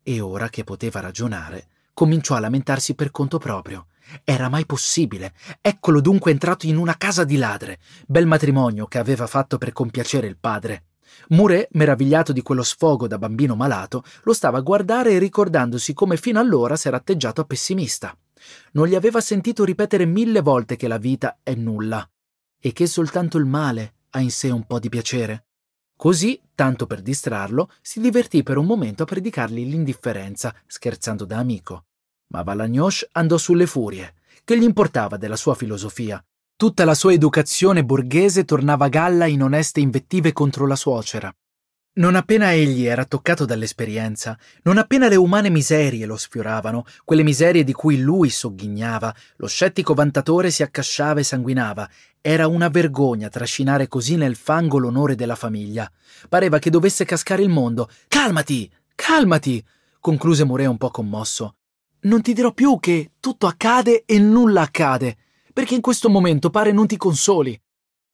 E ora che poteva ragionare, cominciò a lamentarsi per conto proprio. Era mai possibile? Eccolo dunque entrato in una casa di ladre, bel matrimonio che aveva fatto per compiacere il padre. Mouret, meravigliato di quello sfogo da bambino malato, lo stava a guardare ricordandosi come fino allora s'era atteggiato pessimista. Non gli aveva sentito ripetere mille volte che la vita è nulla e che soltanto il male ha in sé un po' di piacere. Così, tanto per distrarlo, si divertì per un momento a predicargli l'indifferenza, scherzando da amico. Ma Valagnoche andò sulle furie. Che gli importava della sua filosofia? Tutta la sua educazione borghese tornava a galla in oneste invettive contro la suocera. Non appena egli era toccato dall'esperienza, non appena le umane miserie lo sfioravano, quelle miserie di cui lui sogghignava, lo scettico vantatore si accasciava e sanguinava. Era una vergogna trascinare così nel fango l'onore della famiglia. Pareva che dovesse cascare il mondo. Calmati! Calmati! concluse Morè un po' commosso. Non ti dirò più che tutto accade e nulla accade, perché in questo momento pare non ti consoli.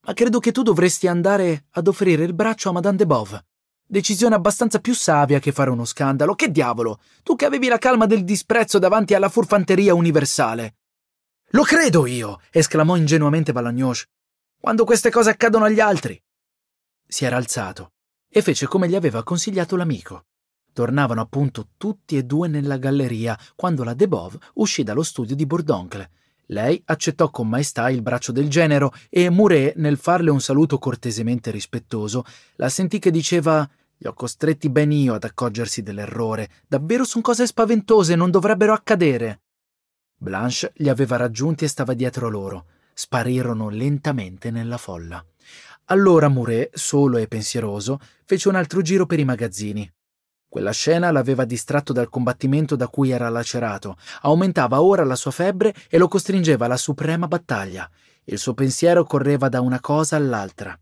Ma credo che tu dovresti andare ad offrire il braccio a Madame de Bove. Decisione abbastanza più savia che fare uno scandalo. Che diavolo! Tu che avevi la calma del disprezzo davanti alla furfanteria universale. Lo credo io! esclamò ingenuamente Balagnos. Quando queste cose accadono agli altri. Si era alzato e fece come gli aveva consigliato l'amico. Tornavano appunto tutti e due nella galleria quando la Debov uscì dallo studio di Bourdoncle lei accettò con maestà il braccio del genero e Muret, nel farle un saluto cortesemente rispettoso, la sentì che diceva «Gli ho costretti ben io ad accorgersi dell'errore. Davvero sono cose spaventose, non dovrebbero accadere». Blanche li aveva raggiunti e stava dietro loro. Sparirono lentamente nella folla. Allora Muret, solo e pensieroso, fece un altro giro per i magazzini. Quella scena l'aveva distratto dal combattimento da cui era lacerato, aumentava ora la sua febbre e lo costringeva alla suprema battaglia. Il suo pensiero correva da una cosa all'altra.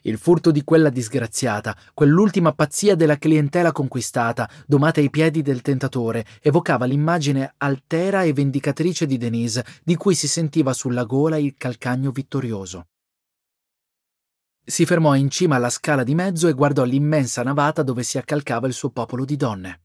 Il furto di quella disgraziata, quell'ultima pazzia della clientela conquistata, domata ai piedi del tentatore, evocava l'immagine altera e vendicatrice di Denise, di cui si sentiva sulla gola il calcagno vittorioso. Si fermò in cima alla scala di mezzo e guardò l'immensa navata dove si accalcava il suo popolo di donne.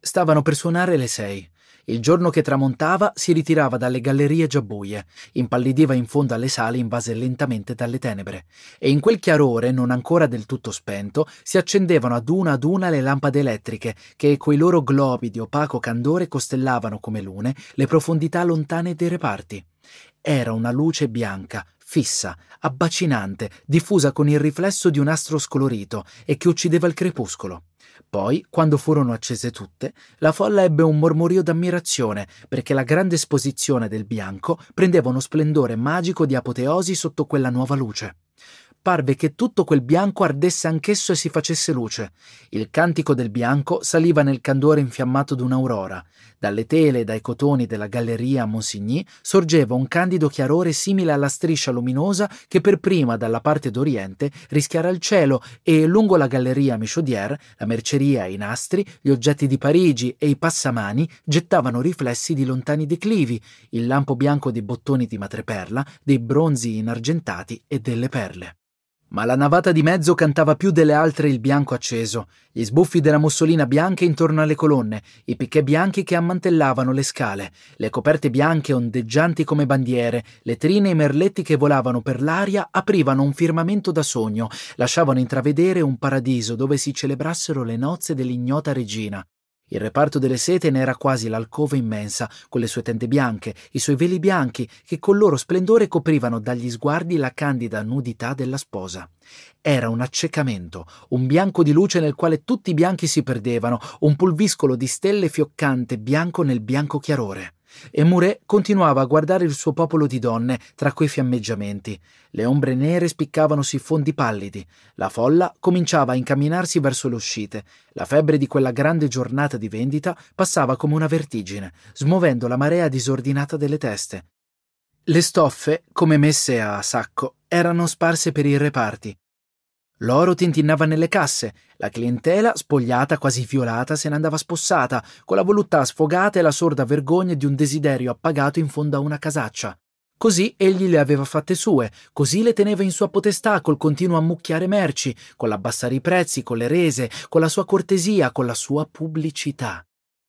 Stavano per suonare le sei. Il giorno che tramontava si ritirava dalle gallerie già buie, impallidiva in fondo alle sale invase lentamente dalle tenebre, e in quel chiarore, non ancora del tutto spento, si accendevano ad una ad una le lampade elettriche che coi loro globi di opaco candore costellavano come lune le profondità lontane dei reparti. Era una luce bianca, fissa, abbacinante, diffusa con il riflesso di un astro scolorito e che uccideva il crepuscolo. Poi, quando furono accese tutte, la folla ebbe un mormorio d'ammirazione perché la grande esposizione del bianco prendeva uno splendore magico di apoteosi sotto quella nuova luce parve che tutto quel bianco ardesse anch'esso e si facesse luce. Il cantico del bianco saliva nel candore infiammato d'un'aurora. Dalle tele e dai cotoni della galleria a Monsigny sorgeva un candido chiarore simile alla striscia luminosa che per prima dalla parte d'Oriente rischiara il cielo e lungo la galleria Michaudière, la merceria e i nastri, gli oggetti di Parigi e i passamani gettavano riflessi di lontani declivi, il lampo bianco dei bottoni di madreperla, dei bronzi inargentati e delle perle. Ma la navata di mezzo cantava più delle altre il bianco acceso, gli sbuffi della mussolina bianca intorno alle colonne, i picchè bianchi che ammantellavano le scale, le coperte bianche ondeggianti come bandiere, le trine e i merletti che volavano per l'aria aprivano un firmamento da sogno, lasciavano intravedere un paradiso dove si celebrassero le nozze dell'ignota regina. Il reparto delle sete ne era quasi l'alcova immensa, con le sue tende bianche, i suoi veli bianchi, che col loro splendore coprivano dagli sguardi la candida nudità della sposa. Era un accecamento, un bianco di luce nel quale tutti i bianchi si perdevano, un pulviscolo di stelle fioccante bianco nel bianco chiarore. E Muré continuava a guardare il suo popolo di donne tra quei fiammeggiamenti. Le ombre nere spiccavano sui fondi pallidi. La folla cominciava a incamminarsi verso le uscite. La febbre di quella grande giornata di vendita passava come una vertigine, smuovendo la marea disordinata delle teste. Le stoffe, come messe a sacco, erano sparse per i reparti. L'oro tintinnava nelle casse, la clientela, spogliata, quasi violata, se ne andava spossata, con la voluttà sfogata e la sorda vergogna di un desiderio appagato in fondo a una casaccia. Così egli le aveva fatte sue, così le teneva in sua potestà col continuo ammucchiare merci, con l'abbassare i prezzi, con le rese, con la sua cortesia, con la sua pubblicità.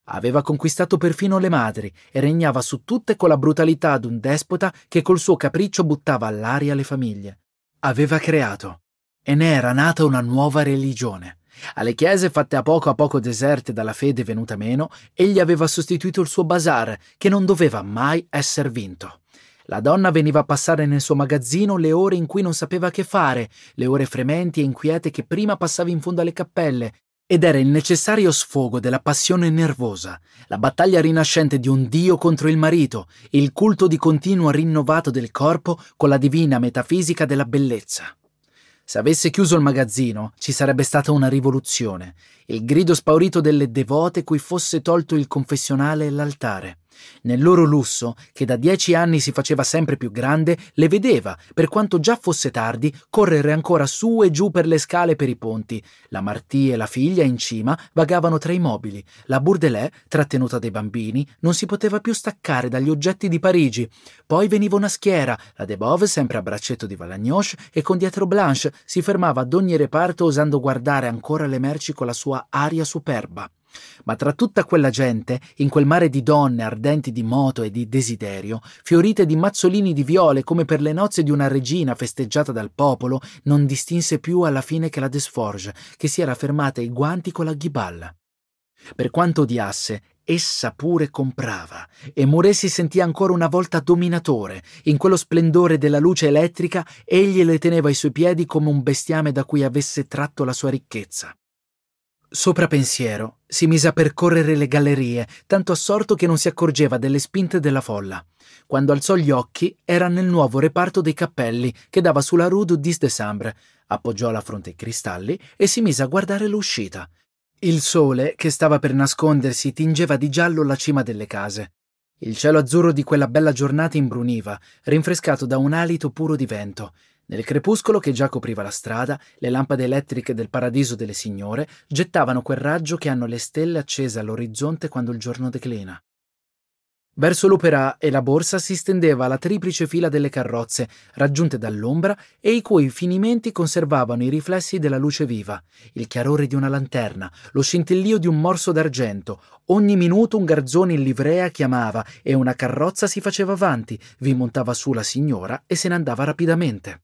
Aveva conquistato perfino le madri e regnava su tutte con la brutalità d'un despota che col suo capriccio buttava all'aria le famiglie. Aveva creato, e ne era nata una nuova religione. Alle chiese fatte a poco a poco deserte dalla fede venuta meno, egli aveva sostituito il suo bazar, che non doveva mai essere vinto. La donna veniva a passare nel suo magazzino le ore in cui non sapeva che fare, le ore frementi e inquiete che prima passava in fondo alle cappelle, ed era il necessario sfogo della passione nervosa, la battaglia rinascente di un dio contro il marito, il culto di continuo rinnovato del corpo con la divina metafisica della bellezza. Se avesse chiuso il magazzino, ci sarebbe stata una rivoluzione, il grido spaurito delle devote cui fosse tolto il confessionale e l'altare. Nel loro lusso, che da dieci anni si faceva sempre più grande, le vedeva, per quanto già fosse tardi, correre ancora su e giù per le scale per i ponti. La Martì e la figlia in cima vagavano tra i mobili. La Bourdelais, trattenuta dai bambini, non si poteva più staccare dagli oggetti di Parigi. Poi veniva una schiera, la De Bove sempre a braccetto di Valagnoche e con dietro Blanche si fermava ad ogni reparto osando guardare ancora le merci con la sua aria superba. Ma tra tutta quella gente, in quel mare di donne ardenti di moto e di desiderio, fiorite di mazzolini di viole come per le nozze di una regina festeggiata dal popolo, non distinse più alla fine che la Desforge, che si era fermata ai guanti con la ghiballa. Per quanto odiasse, essa pure comprava, e Muré si sentì ancora una volta dominatore. In quello splendore della luce elettrica, egli le teneva ai suoi piedi come un bestiame da cui avesse tratto la sua ricchezza. Sopra pensiero, si mise a percorrere le gallerie, tanto assorto che non si accorgeva delle spinte della folla. Quando alzò gli occhi, era nel nuovo reparto dei cappelli che dava sulla Rue du 10 décembre. Appoggiò la fronte ai cristalli e si mise a guardare l'uscita. Il sole, che stava per nascondersi, tingeva di giallo la cima delle case. Il cielo azzurro di quella bella giornata imbruniva, rinfrescato da un alito puro di vento. Nel crepuscolo che già copriva la strada, le lampade elettriche del paradiso delle signore gettavano quel raggio che hanno le stelle accese all'orizzonte quando il giorno declina. Verso l'opera e la borsa si stendeva la triplice fila delle carrozze, raggiunte dall'ombra e i cui finimenti conservavano i riflessi della luce viva, il chiarore di una lanterna, lo scintillio di un morso d'argento. Ogni minuto un garzone in livrea chiamava e una carrozza si faceva avanti, vi montava su la signora e se ne andava rapidamente.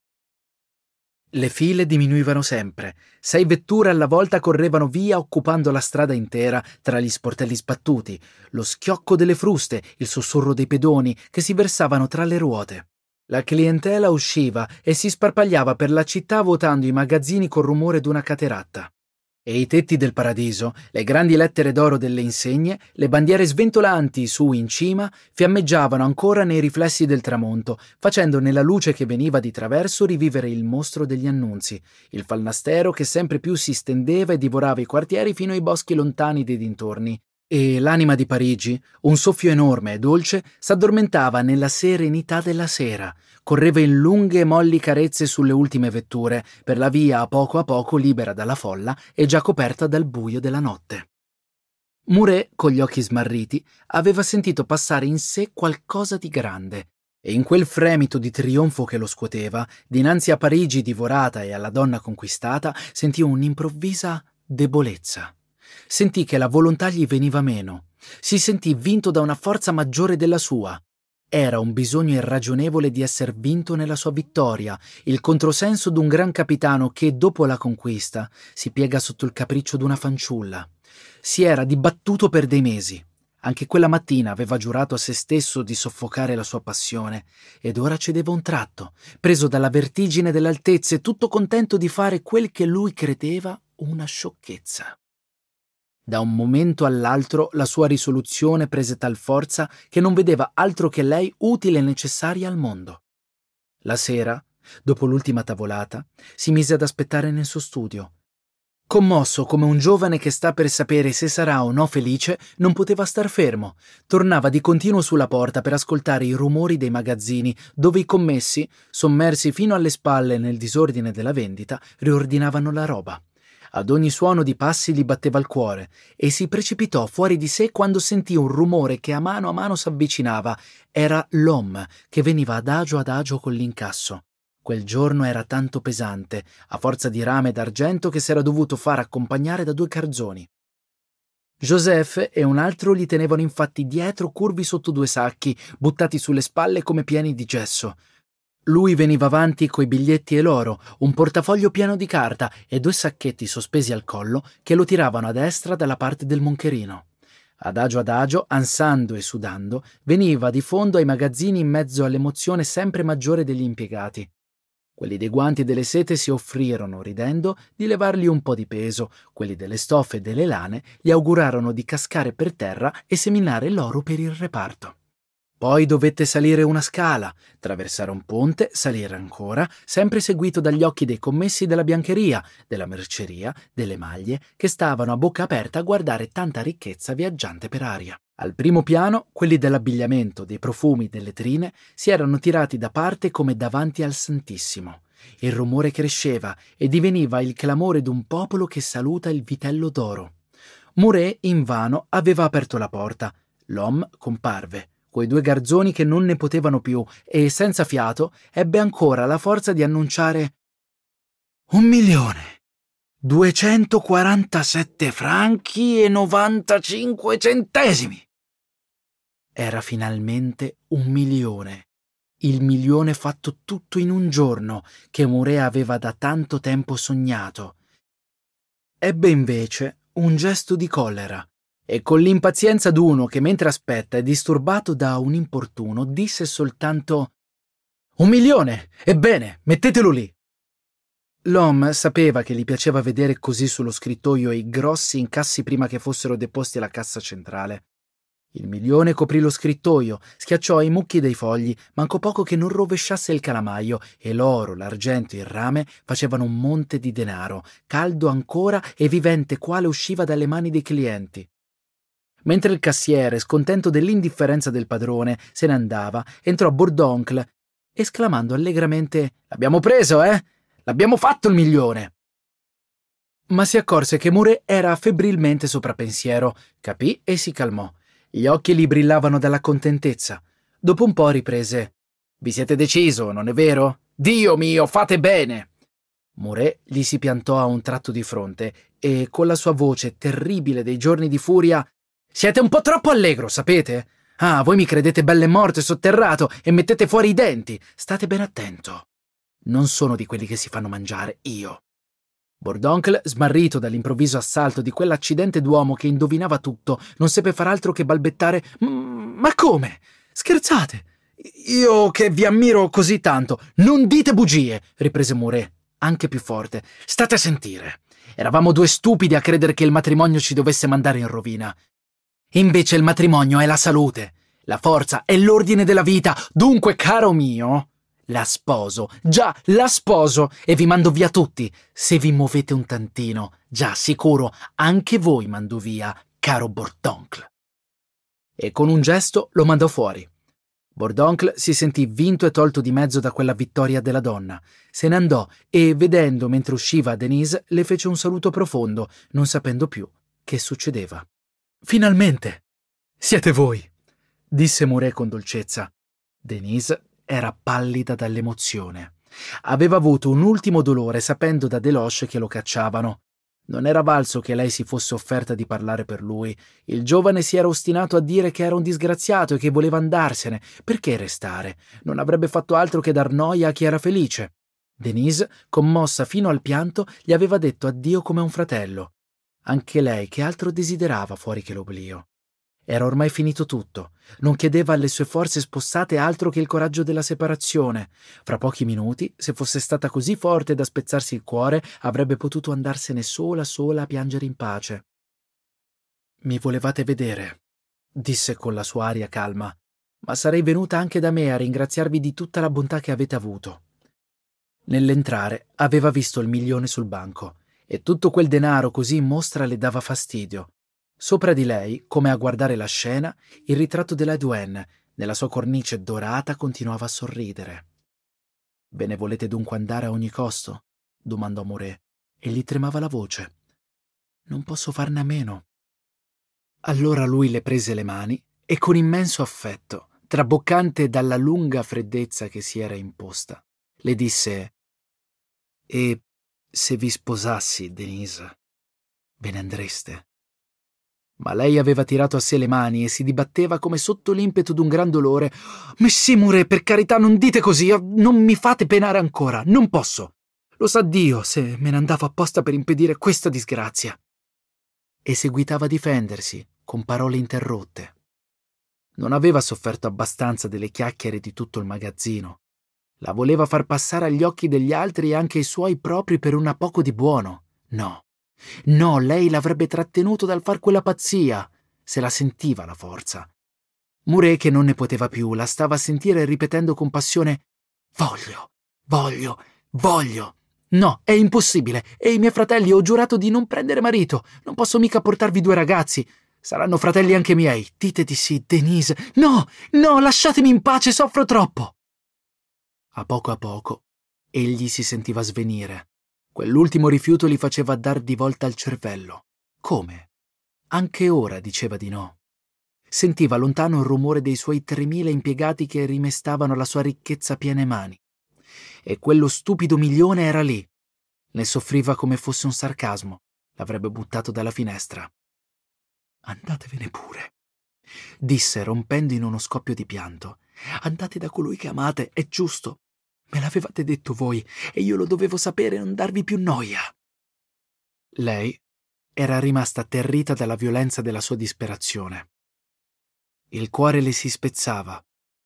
Le file diminuivano sempre. Sei vetture alla volta correvano via occupando la strada intera tra gli sportelli sbattuti, lo schiocco delle fruste, il sussurro dei pedoni che si versavano tra le ruote. La clientela usciva e si sparpagliava per la città vuotando i magazzini col rumore d'una cateratta. E i tetti del paradiso, le grandi lettere d'oro delle insegne, le bandiere sventolanti su in cima, fiammeggiavano ancora nei riflessi del tramonto, facendo nella luce che veniva di traverso rivivere il mostro degli annunzi, il falnastero che sempre più si stendeva e divorava i quartieri fino ai boschi lontani dei dintorni, e l'anima di Parigi, un soffio enorme e dolce, s'addormentava nella serenità della sera, correva in lunghe e molli carezze sulle ultime vetture, per la via a poco a poco libera dalla folla e già coperta dal buio della notte. Muret, con gli occhi smarriti, aveva sentito passare in sé qualcosa di grande, e in quel fremito di trionfo che lo scuoteva, dinanzi a Parigi divorata e alla donna conquistata, sentì un'improvvisa debolezza. Sentì che la volontà gli veniva meno. Si sentì vinto da una forza maggiore della sua. Era un bisogno irragionevole di essere vinto nella sua vittoria, il controsenso d'un gran capitano che, dopo la conquista, si piega sotto il capriccio d'una fanciulla. Si era dibattuto per dei mesi. Anche quella mattina aveva giurato a se stesso di soffocare la sua passione, ed ora cedeva un tratto, preso dalla vertigine dell'altezza e tutto contento di fare quel che lui credeva una sciocchezza. Da un momento all'altro la sua risoluzione prese tal forza che non vedeva altro che lei utile e necessaria al mondo. La sera, dopo l'ultima tavolata, si mise ad aspettare nel suo studio. Commosso come un giovane che sta per sapere se sarà o no felice, non poteva star fermo. Tornava di continuo sulla porta per ascoltare i rumori dei magazzini, dove i commessi, sommersi fino alle spalle nel disordine della vendita, riordinavano la roba. Ad ogni suono di passi gli batteva il cuore e si precipitò fuori di sé quando sentì un rumore che a mano a mano s'avvicinava. Era l'om che veniva adagio adagio con l'incasso. Quel giorno era tanto pesante, a forza di rame d'argento, che s'era dovuto far accompagnare da due carzoni. Joseph e un altro li tenevano infatti dietro curvi sotto due sacchi, buttati sulle spalle come pieni di gesso. Lui veniva avanti coi biglietti e l'oro, un portafoglio pieno di carta e due sacchetti sospesi al collo che lo tiravano a destra dalla parte del moncherino. Adagio adagio, ansando e sudando, veniva di fondo ai magazzini in mezzo all'emozione sempre maggiore degli impiegati. Quelli dei guanti e delle sete si offrirono, ridendo, di levargli un po' di peso, quelli delle stoffe e delle lane gli augurarono di cascare per terra e seminare l'oro per il reparto. Poi dovette salire una scala, traversare un ponte, salire ancora, sempre seguito dagli occhi dei commessi della biancheria, della merceria, delle maglie, che stavano a bocca aperta a guardare tanta ricchezza viaggiante per aria. Al primo piano, quelli dell'abbigliamento, dei profumi, delle trine, si erano tirati da parte come davanti al Santissimo. Il rumore cresceva e diveniva il clamore d'un popolo che saluta il vitello d'oro. Muré invano aveva aperto la porta. L'homme comparve coi due garzoni che non ne potevano più e, senza fiato, ebbe ancora la forza di annunciare un milione. 247 franchi e 95 centesimi. Era finalmente un milione. Il milione fatto tutto in un giorno che Muré aveva da tanto tempo sognato. Ebbe invece un gesto di collera e con l'impazienza d'uno che mentre aspetta è disturbato da un importuno, disse soltanto Un milione! Ebbene, mettetelo lì! L'om sapeva che gli piaceva vedere così sullo scrittoio i grossi incassi prima che fossero deposti alla cassa centrale. Il milione coprì lo scrittoio, schiacciò i mucchi dei fogli, manco poco che non rovesciasse il calamaio, e l'oro, l'argento e il rame facevano un monte di denaro, caldo ancora e vivente quale usciva dalle mani dei clienti. Mentre il cassiere, scontento dell'indifferenza del padrone, se ne andava, entrò Bourdoncle, esclamando allegramente L'abbiamo preso, eh? L'abbiamo fatto il milione! Ma si accorse che Mure era febbrilmente sopra pensiero, capì e si calmò. Gli occhi gli brillavano dalla contentezza. Dopo un po' riprese Vi siete deciso, non è vero? Dio mio, fate bene! Mure gli si piantò a un tratto di fronte e, con la sua voce terribile dei giorni di furia, siete un po' troppo allegro, sapete? Ah, voi mi credete belle morte sotterrato e mettete fuori i denti. State ben attento. Non sono di quelli che si fanno mangiare io. Bordoncle, smarrito dall'improvviso assalto di quell'accidente d'uomo che indovinava tutto, non seppe far altro che balbettare Ma come? Scherzate? Io che vi ammiro così tanto. Non dite bugie, riprese Mouret, anche più forte. State a sentire. Eravamo due stupidi a credere che il matrimonio ci dovesse mandare in rovina. Invece il matrimonio è la salute, la forza è l'ordine della vita. Dunque, caro mio, la sposo. Già, la sposo e vi mando via tutti. Se vi muovete un tantino, già sicuro, anche voi mando via, caro Bordoncle. E con un gesto lo mandò fuori. Bordoncle si sentì vinto e tolto di mezzo da quella vittoria della donna. Se ne andò e, vedendo mentre usciva Denise, le fece un saluto profondo, non sapendo più che succedeva. Finalmente! Siete voi! disse Muré con dolcezza. Denise era pallida dall'emozione. Aveva avuto un ultimo dolore sapendo da Deloche che lo cacciavano. Non era valso che lei si fosse offerta di parlare per lui. Il giovane si era ostinato a dire che era un disgraziato e che voleva andarsene. Perché restare? Non avrebbe fatto altro che dar noia a chi era felice. Denise, commossa fino al pianto, gli aveva detto addio come un fratello. Anche lei che altro desiderava fuori che l'oblio? Era ormai finito tutto, non chiedeva alle sue forze spossate altro che il coraggio della separazione. Fra pochi minuti, se fosse stata così forte da spezzarsi il cuore, avrebbe potuto andarsene sola sola a piangere in pace. Mi volevate vedere, disse con la sua aria calma, ma sarei venuta anche da me a ringraziarvi di tutta la bontà che avete avuto. Nell'entrare aveva visto il milione sul banco e tutto quel denaro così in mostra le dava fastidio. Sopra di lei, come a guardare la scena, il ritratto della Duenne, nella sua cornice dorata, continuava a sorridere. Ve ne volete dunque andare a ogni costo? domandò Moret, e gli tremava la voce. Non posso farne a meno. Allora lui le prese le mani e con immenso affetto, traboccante dalla lunga freddezza che si era imposta, le disse E se vi sposassi, Denise, ve ne andreste. Ma lei aveva tirato a sé le mani e si dibatteva come sotto l'impeto d'un gran dolore. Messimure, per carità, non dite così, non mi fate penare ancora, non posso. Lo sa Dio se me ne andavo apposta per impedire questa disgrazia. E seguitava a difendersi, con parole interrotte. Non aveva sofferto abbastanza delle chiacchiere di tutto il magazzino la voleva far passare agli occhi degli altri e anche i suoi propri per una poco di buono. No. No, lei l'avrebbe trattenuto dal far quella pazzia. Se la sentiva la forza. Mure, che non ne poteva più, la stava a sentire ripetendo con passione Voglio, voglio, voglio. No, è impossibile. E i miei fratelli ho giurato di non prendere marito. Non posso mica portarvi due ragazzi. Saranno fratelli anche miei. Dite di sì, Denise. No, no, lasciatemi in pace, soffro troppo. A poco a poco, egli si sentiva svenire. Quell'ultimo rifiuto gli faceva dar di volta al cervello. Come? Anche ora diceva di no. Sentiva lontano il rumore dei suoi 3.000 impiegati che rimestavano la sua ricchezza a piene mani. E quello stupido milione era lì. Ne soffriva come fosse un sarcasmo. L'avrebbe buttato dalla finestra. Andatevene pure, disse rompendo in uno scoppio di pianto. Andate da colui che amate, è giusto. Me l'avevate detto voi e io lo dovevo sapere e non darvi più noia. Lei era rimasta atterrita dalla violenza della sua disperazione. Il cuore le si spezzava.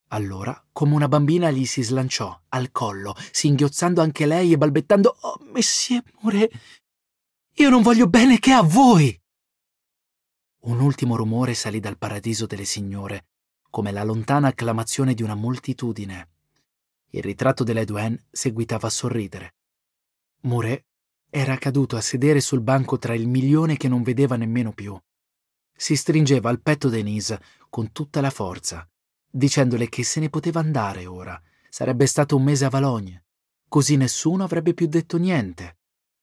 Allora, come una bambina, gli si slanciò al collo, singhiozzando anche lei e balbettando: Oh, messie amore, io non voglio bene che a voi! Un ultimo rumore salì dal paradiso delle signore, come la lontana acclamazione di una moltitudine il ritratto dell'Edouin seguitava a sorridere. Mouret era caduto a sedere sul banco tra il milione che non vedeva nemmeno più. Si stringeva al petto Denise con tutta la forza, dicendole che se ne poteva andare ora. Sarebbe stato un mese a Valogne. Così nessuno avrebbe più detto niente.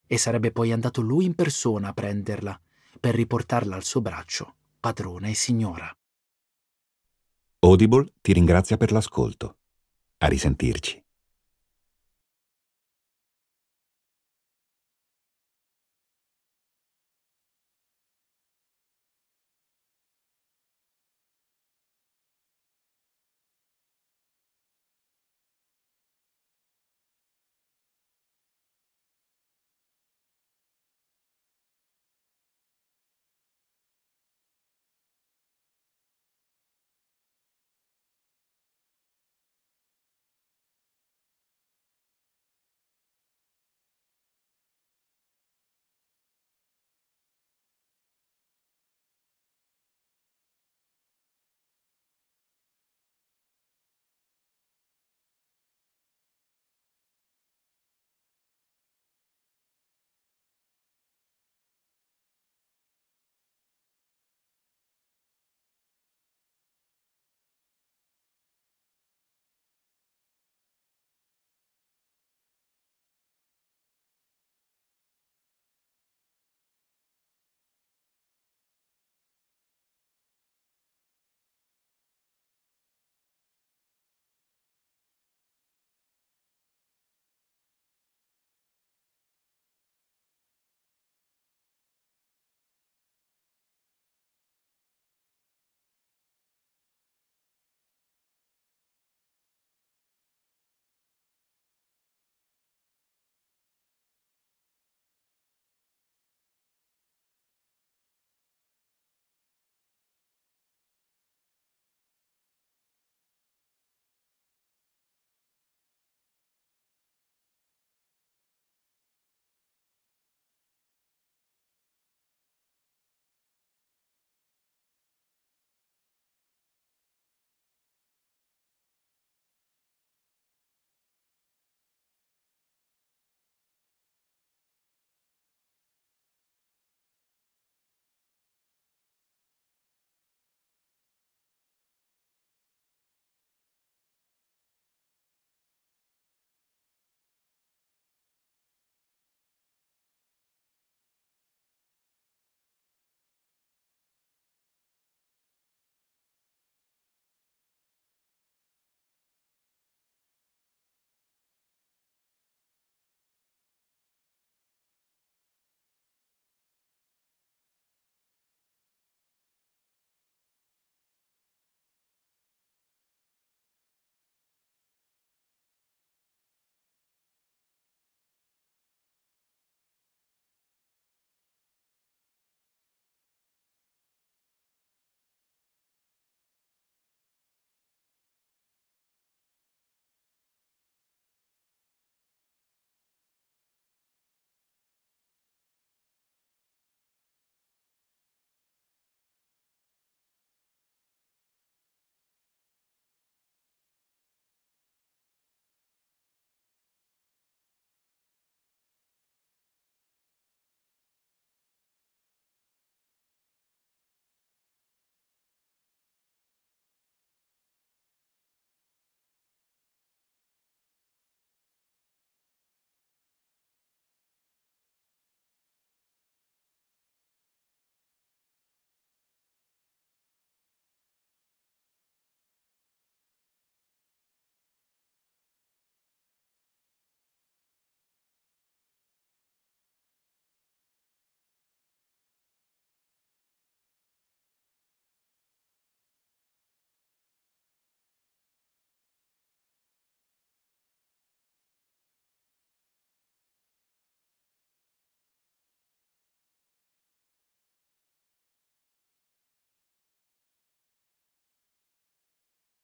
E sarebbe poi andato lui in persona a prenderla, per riportarla al suo braccio, padrona e signora. Audible ti ringrazia per l'ascolto. A risentirci.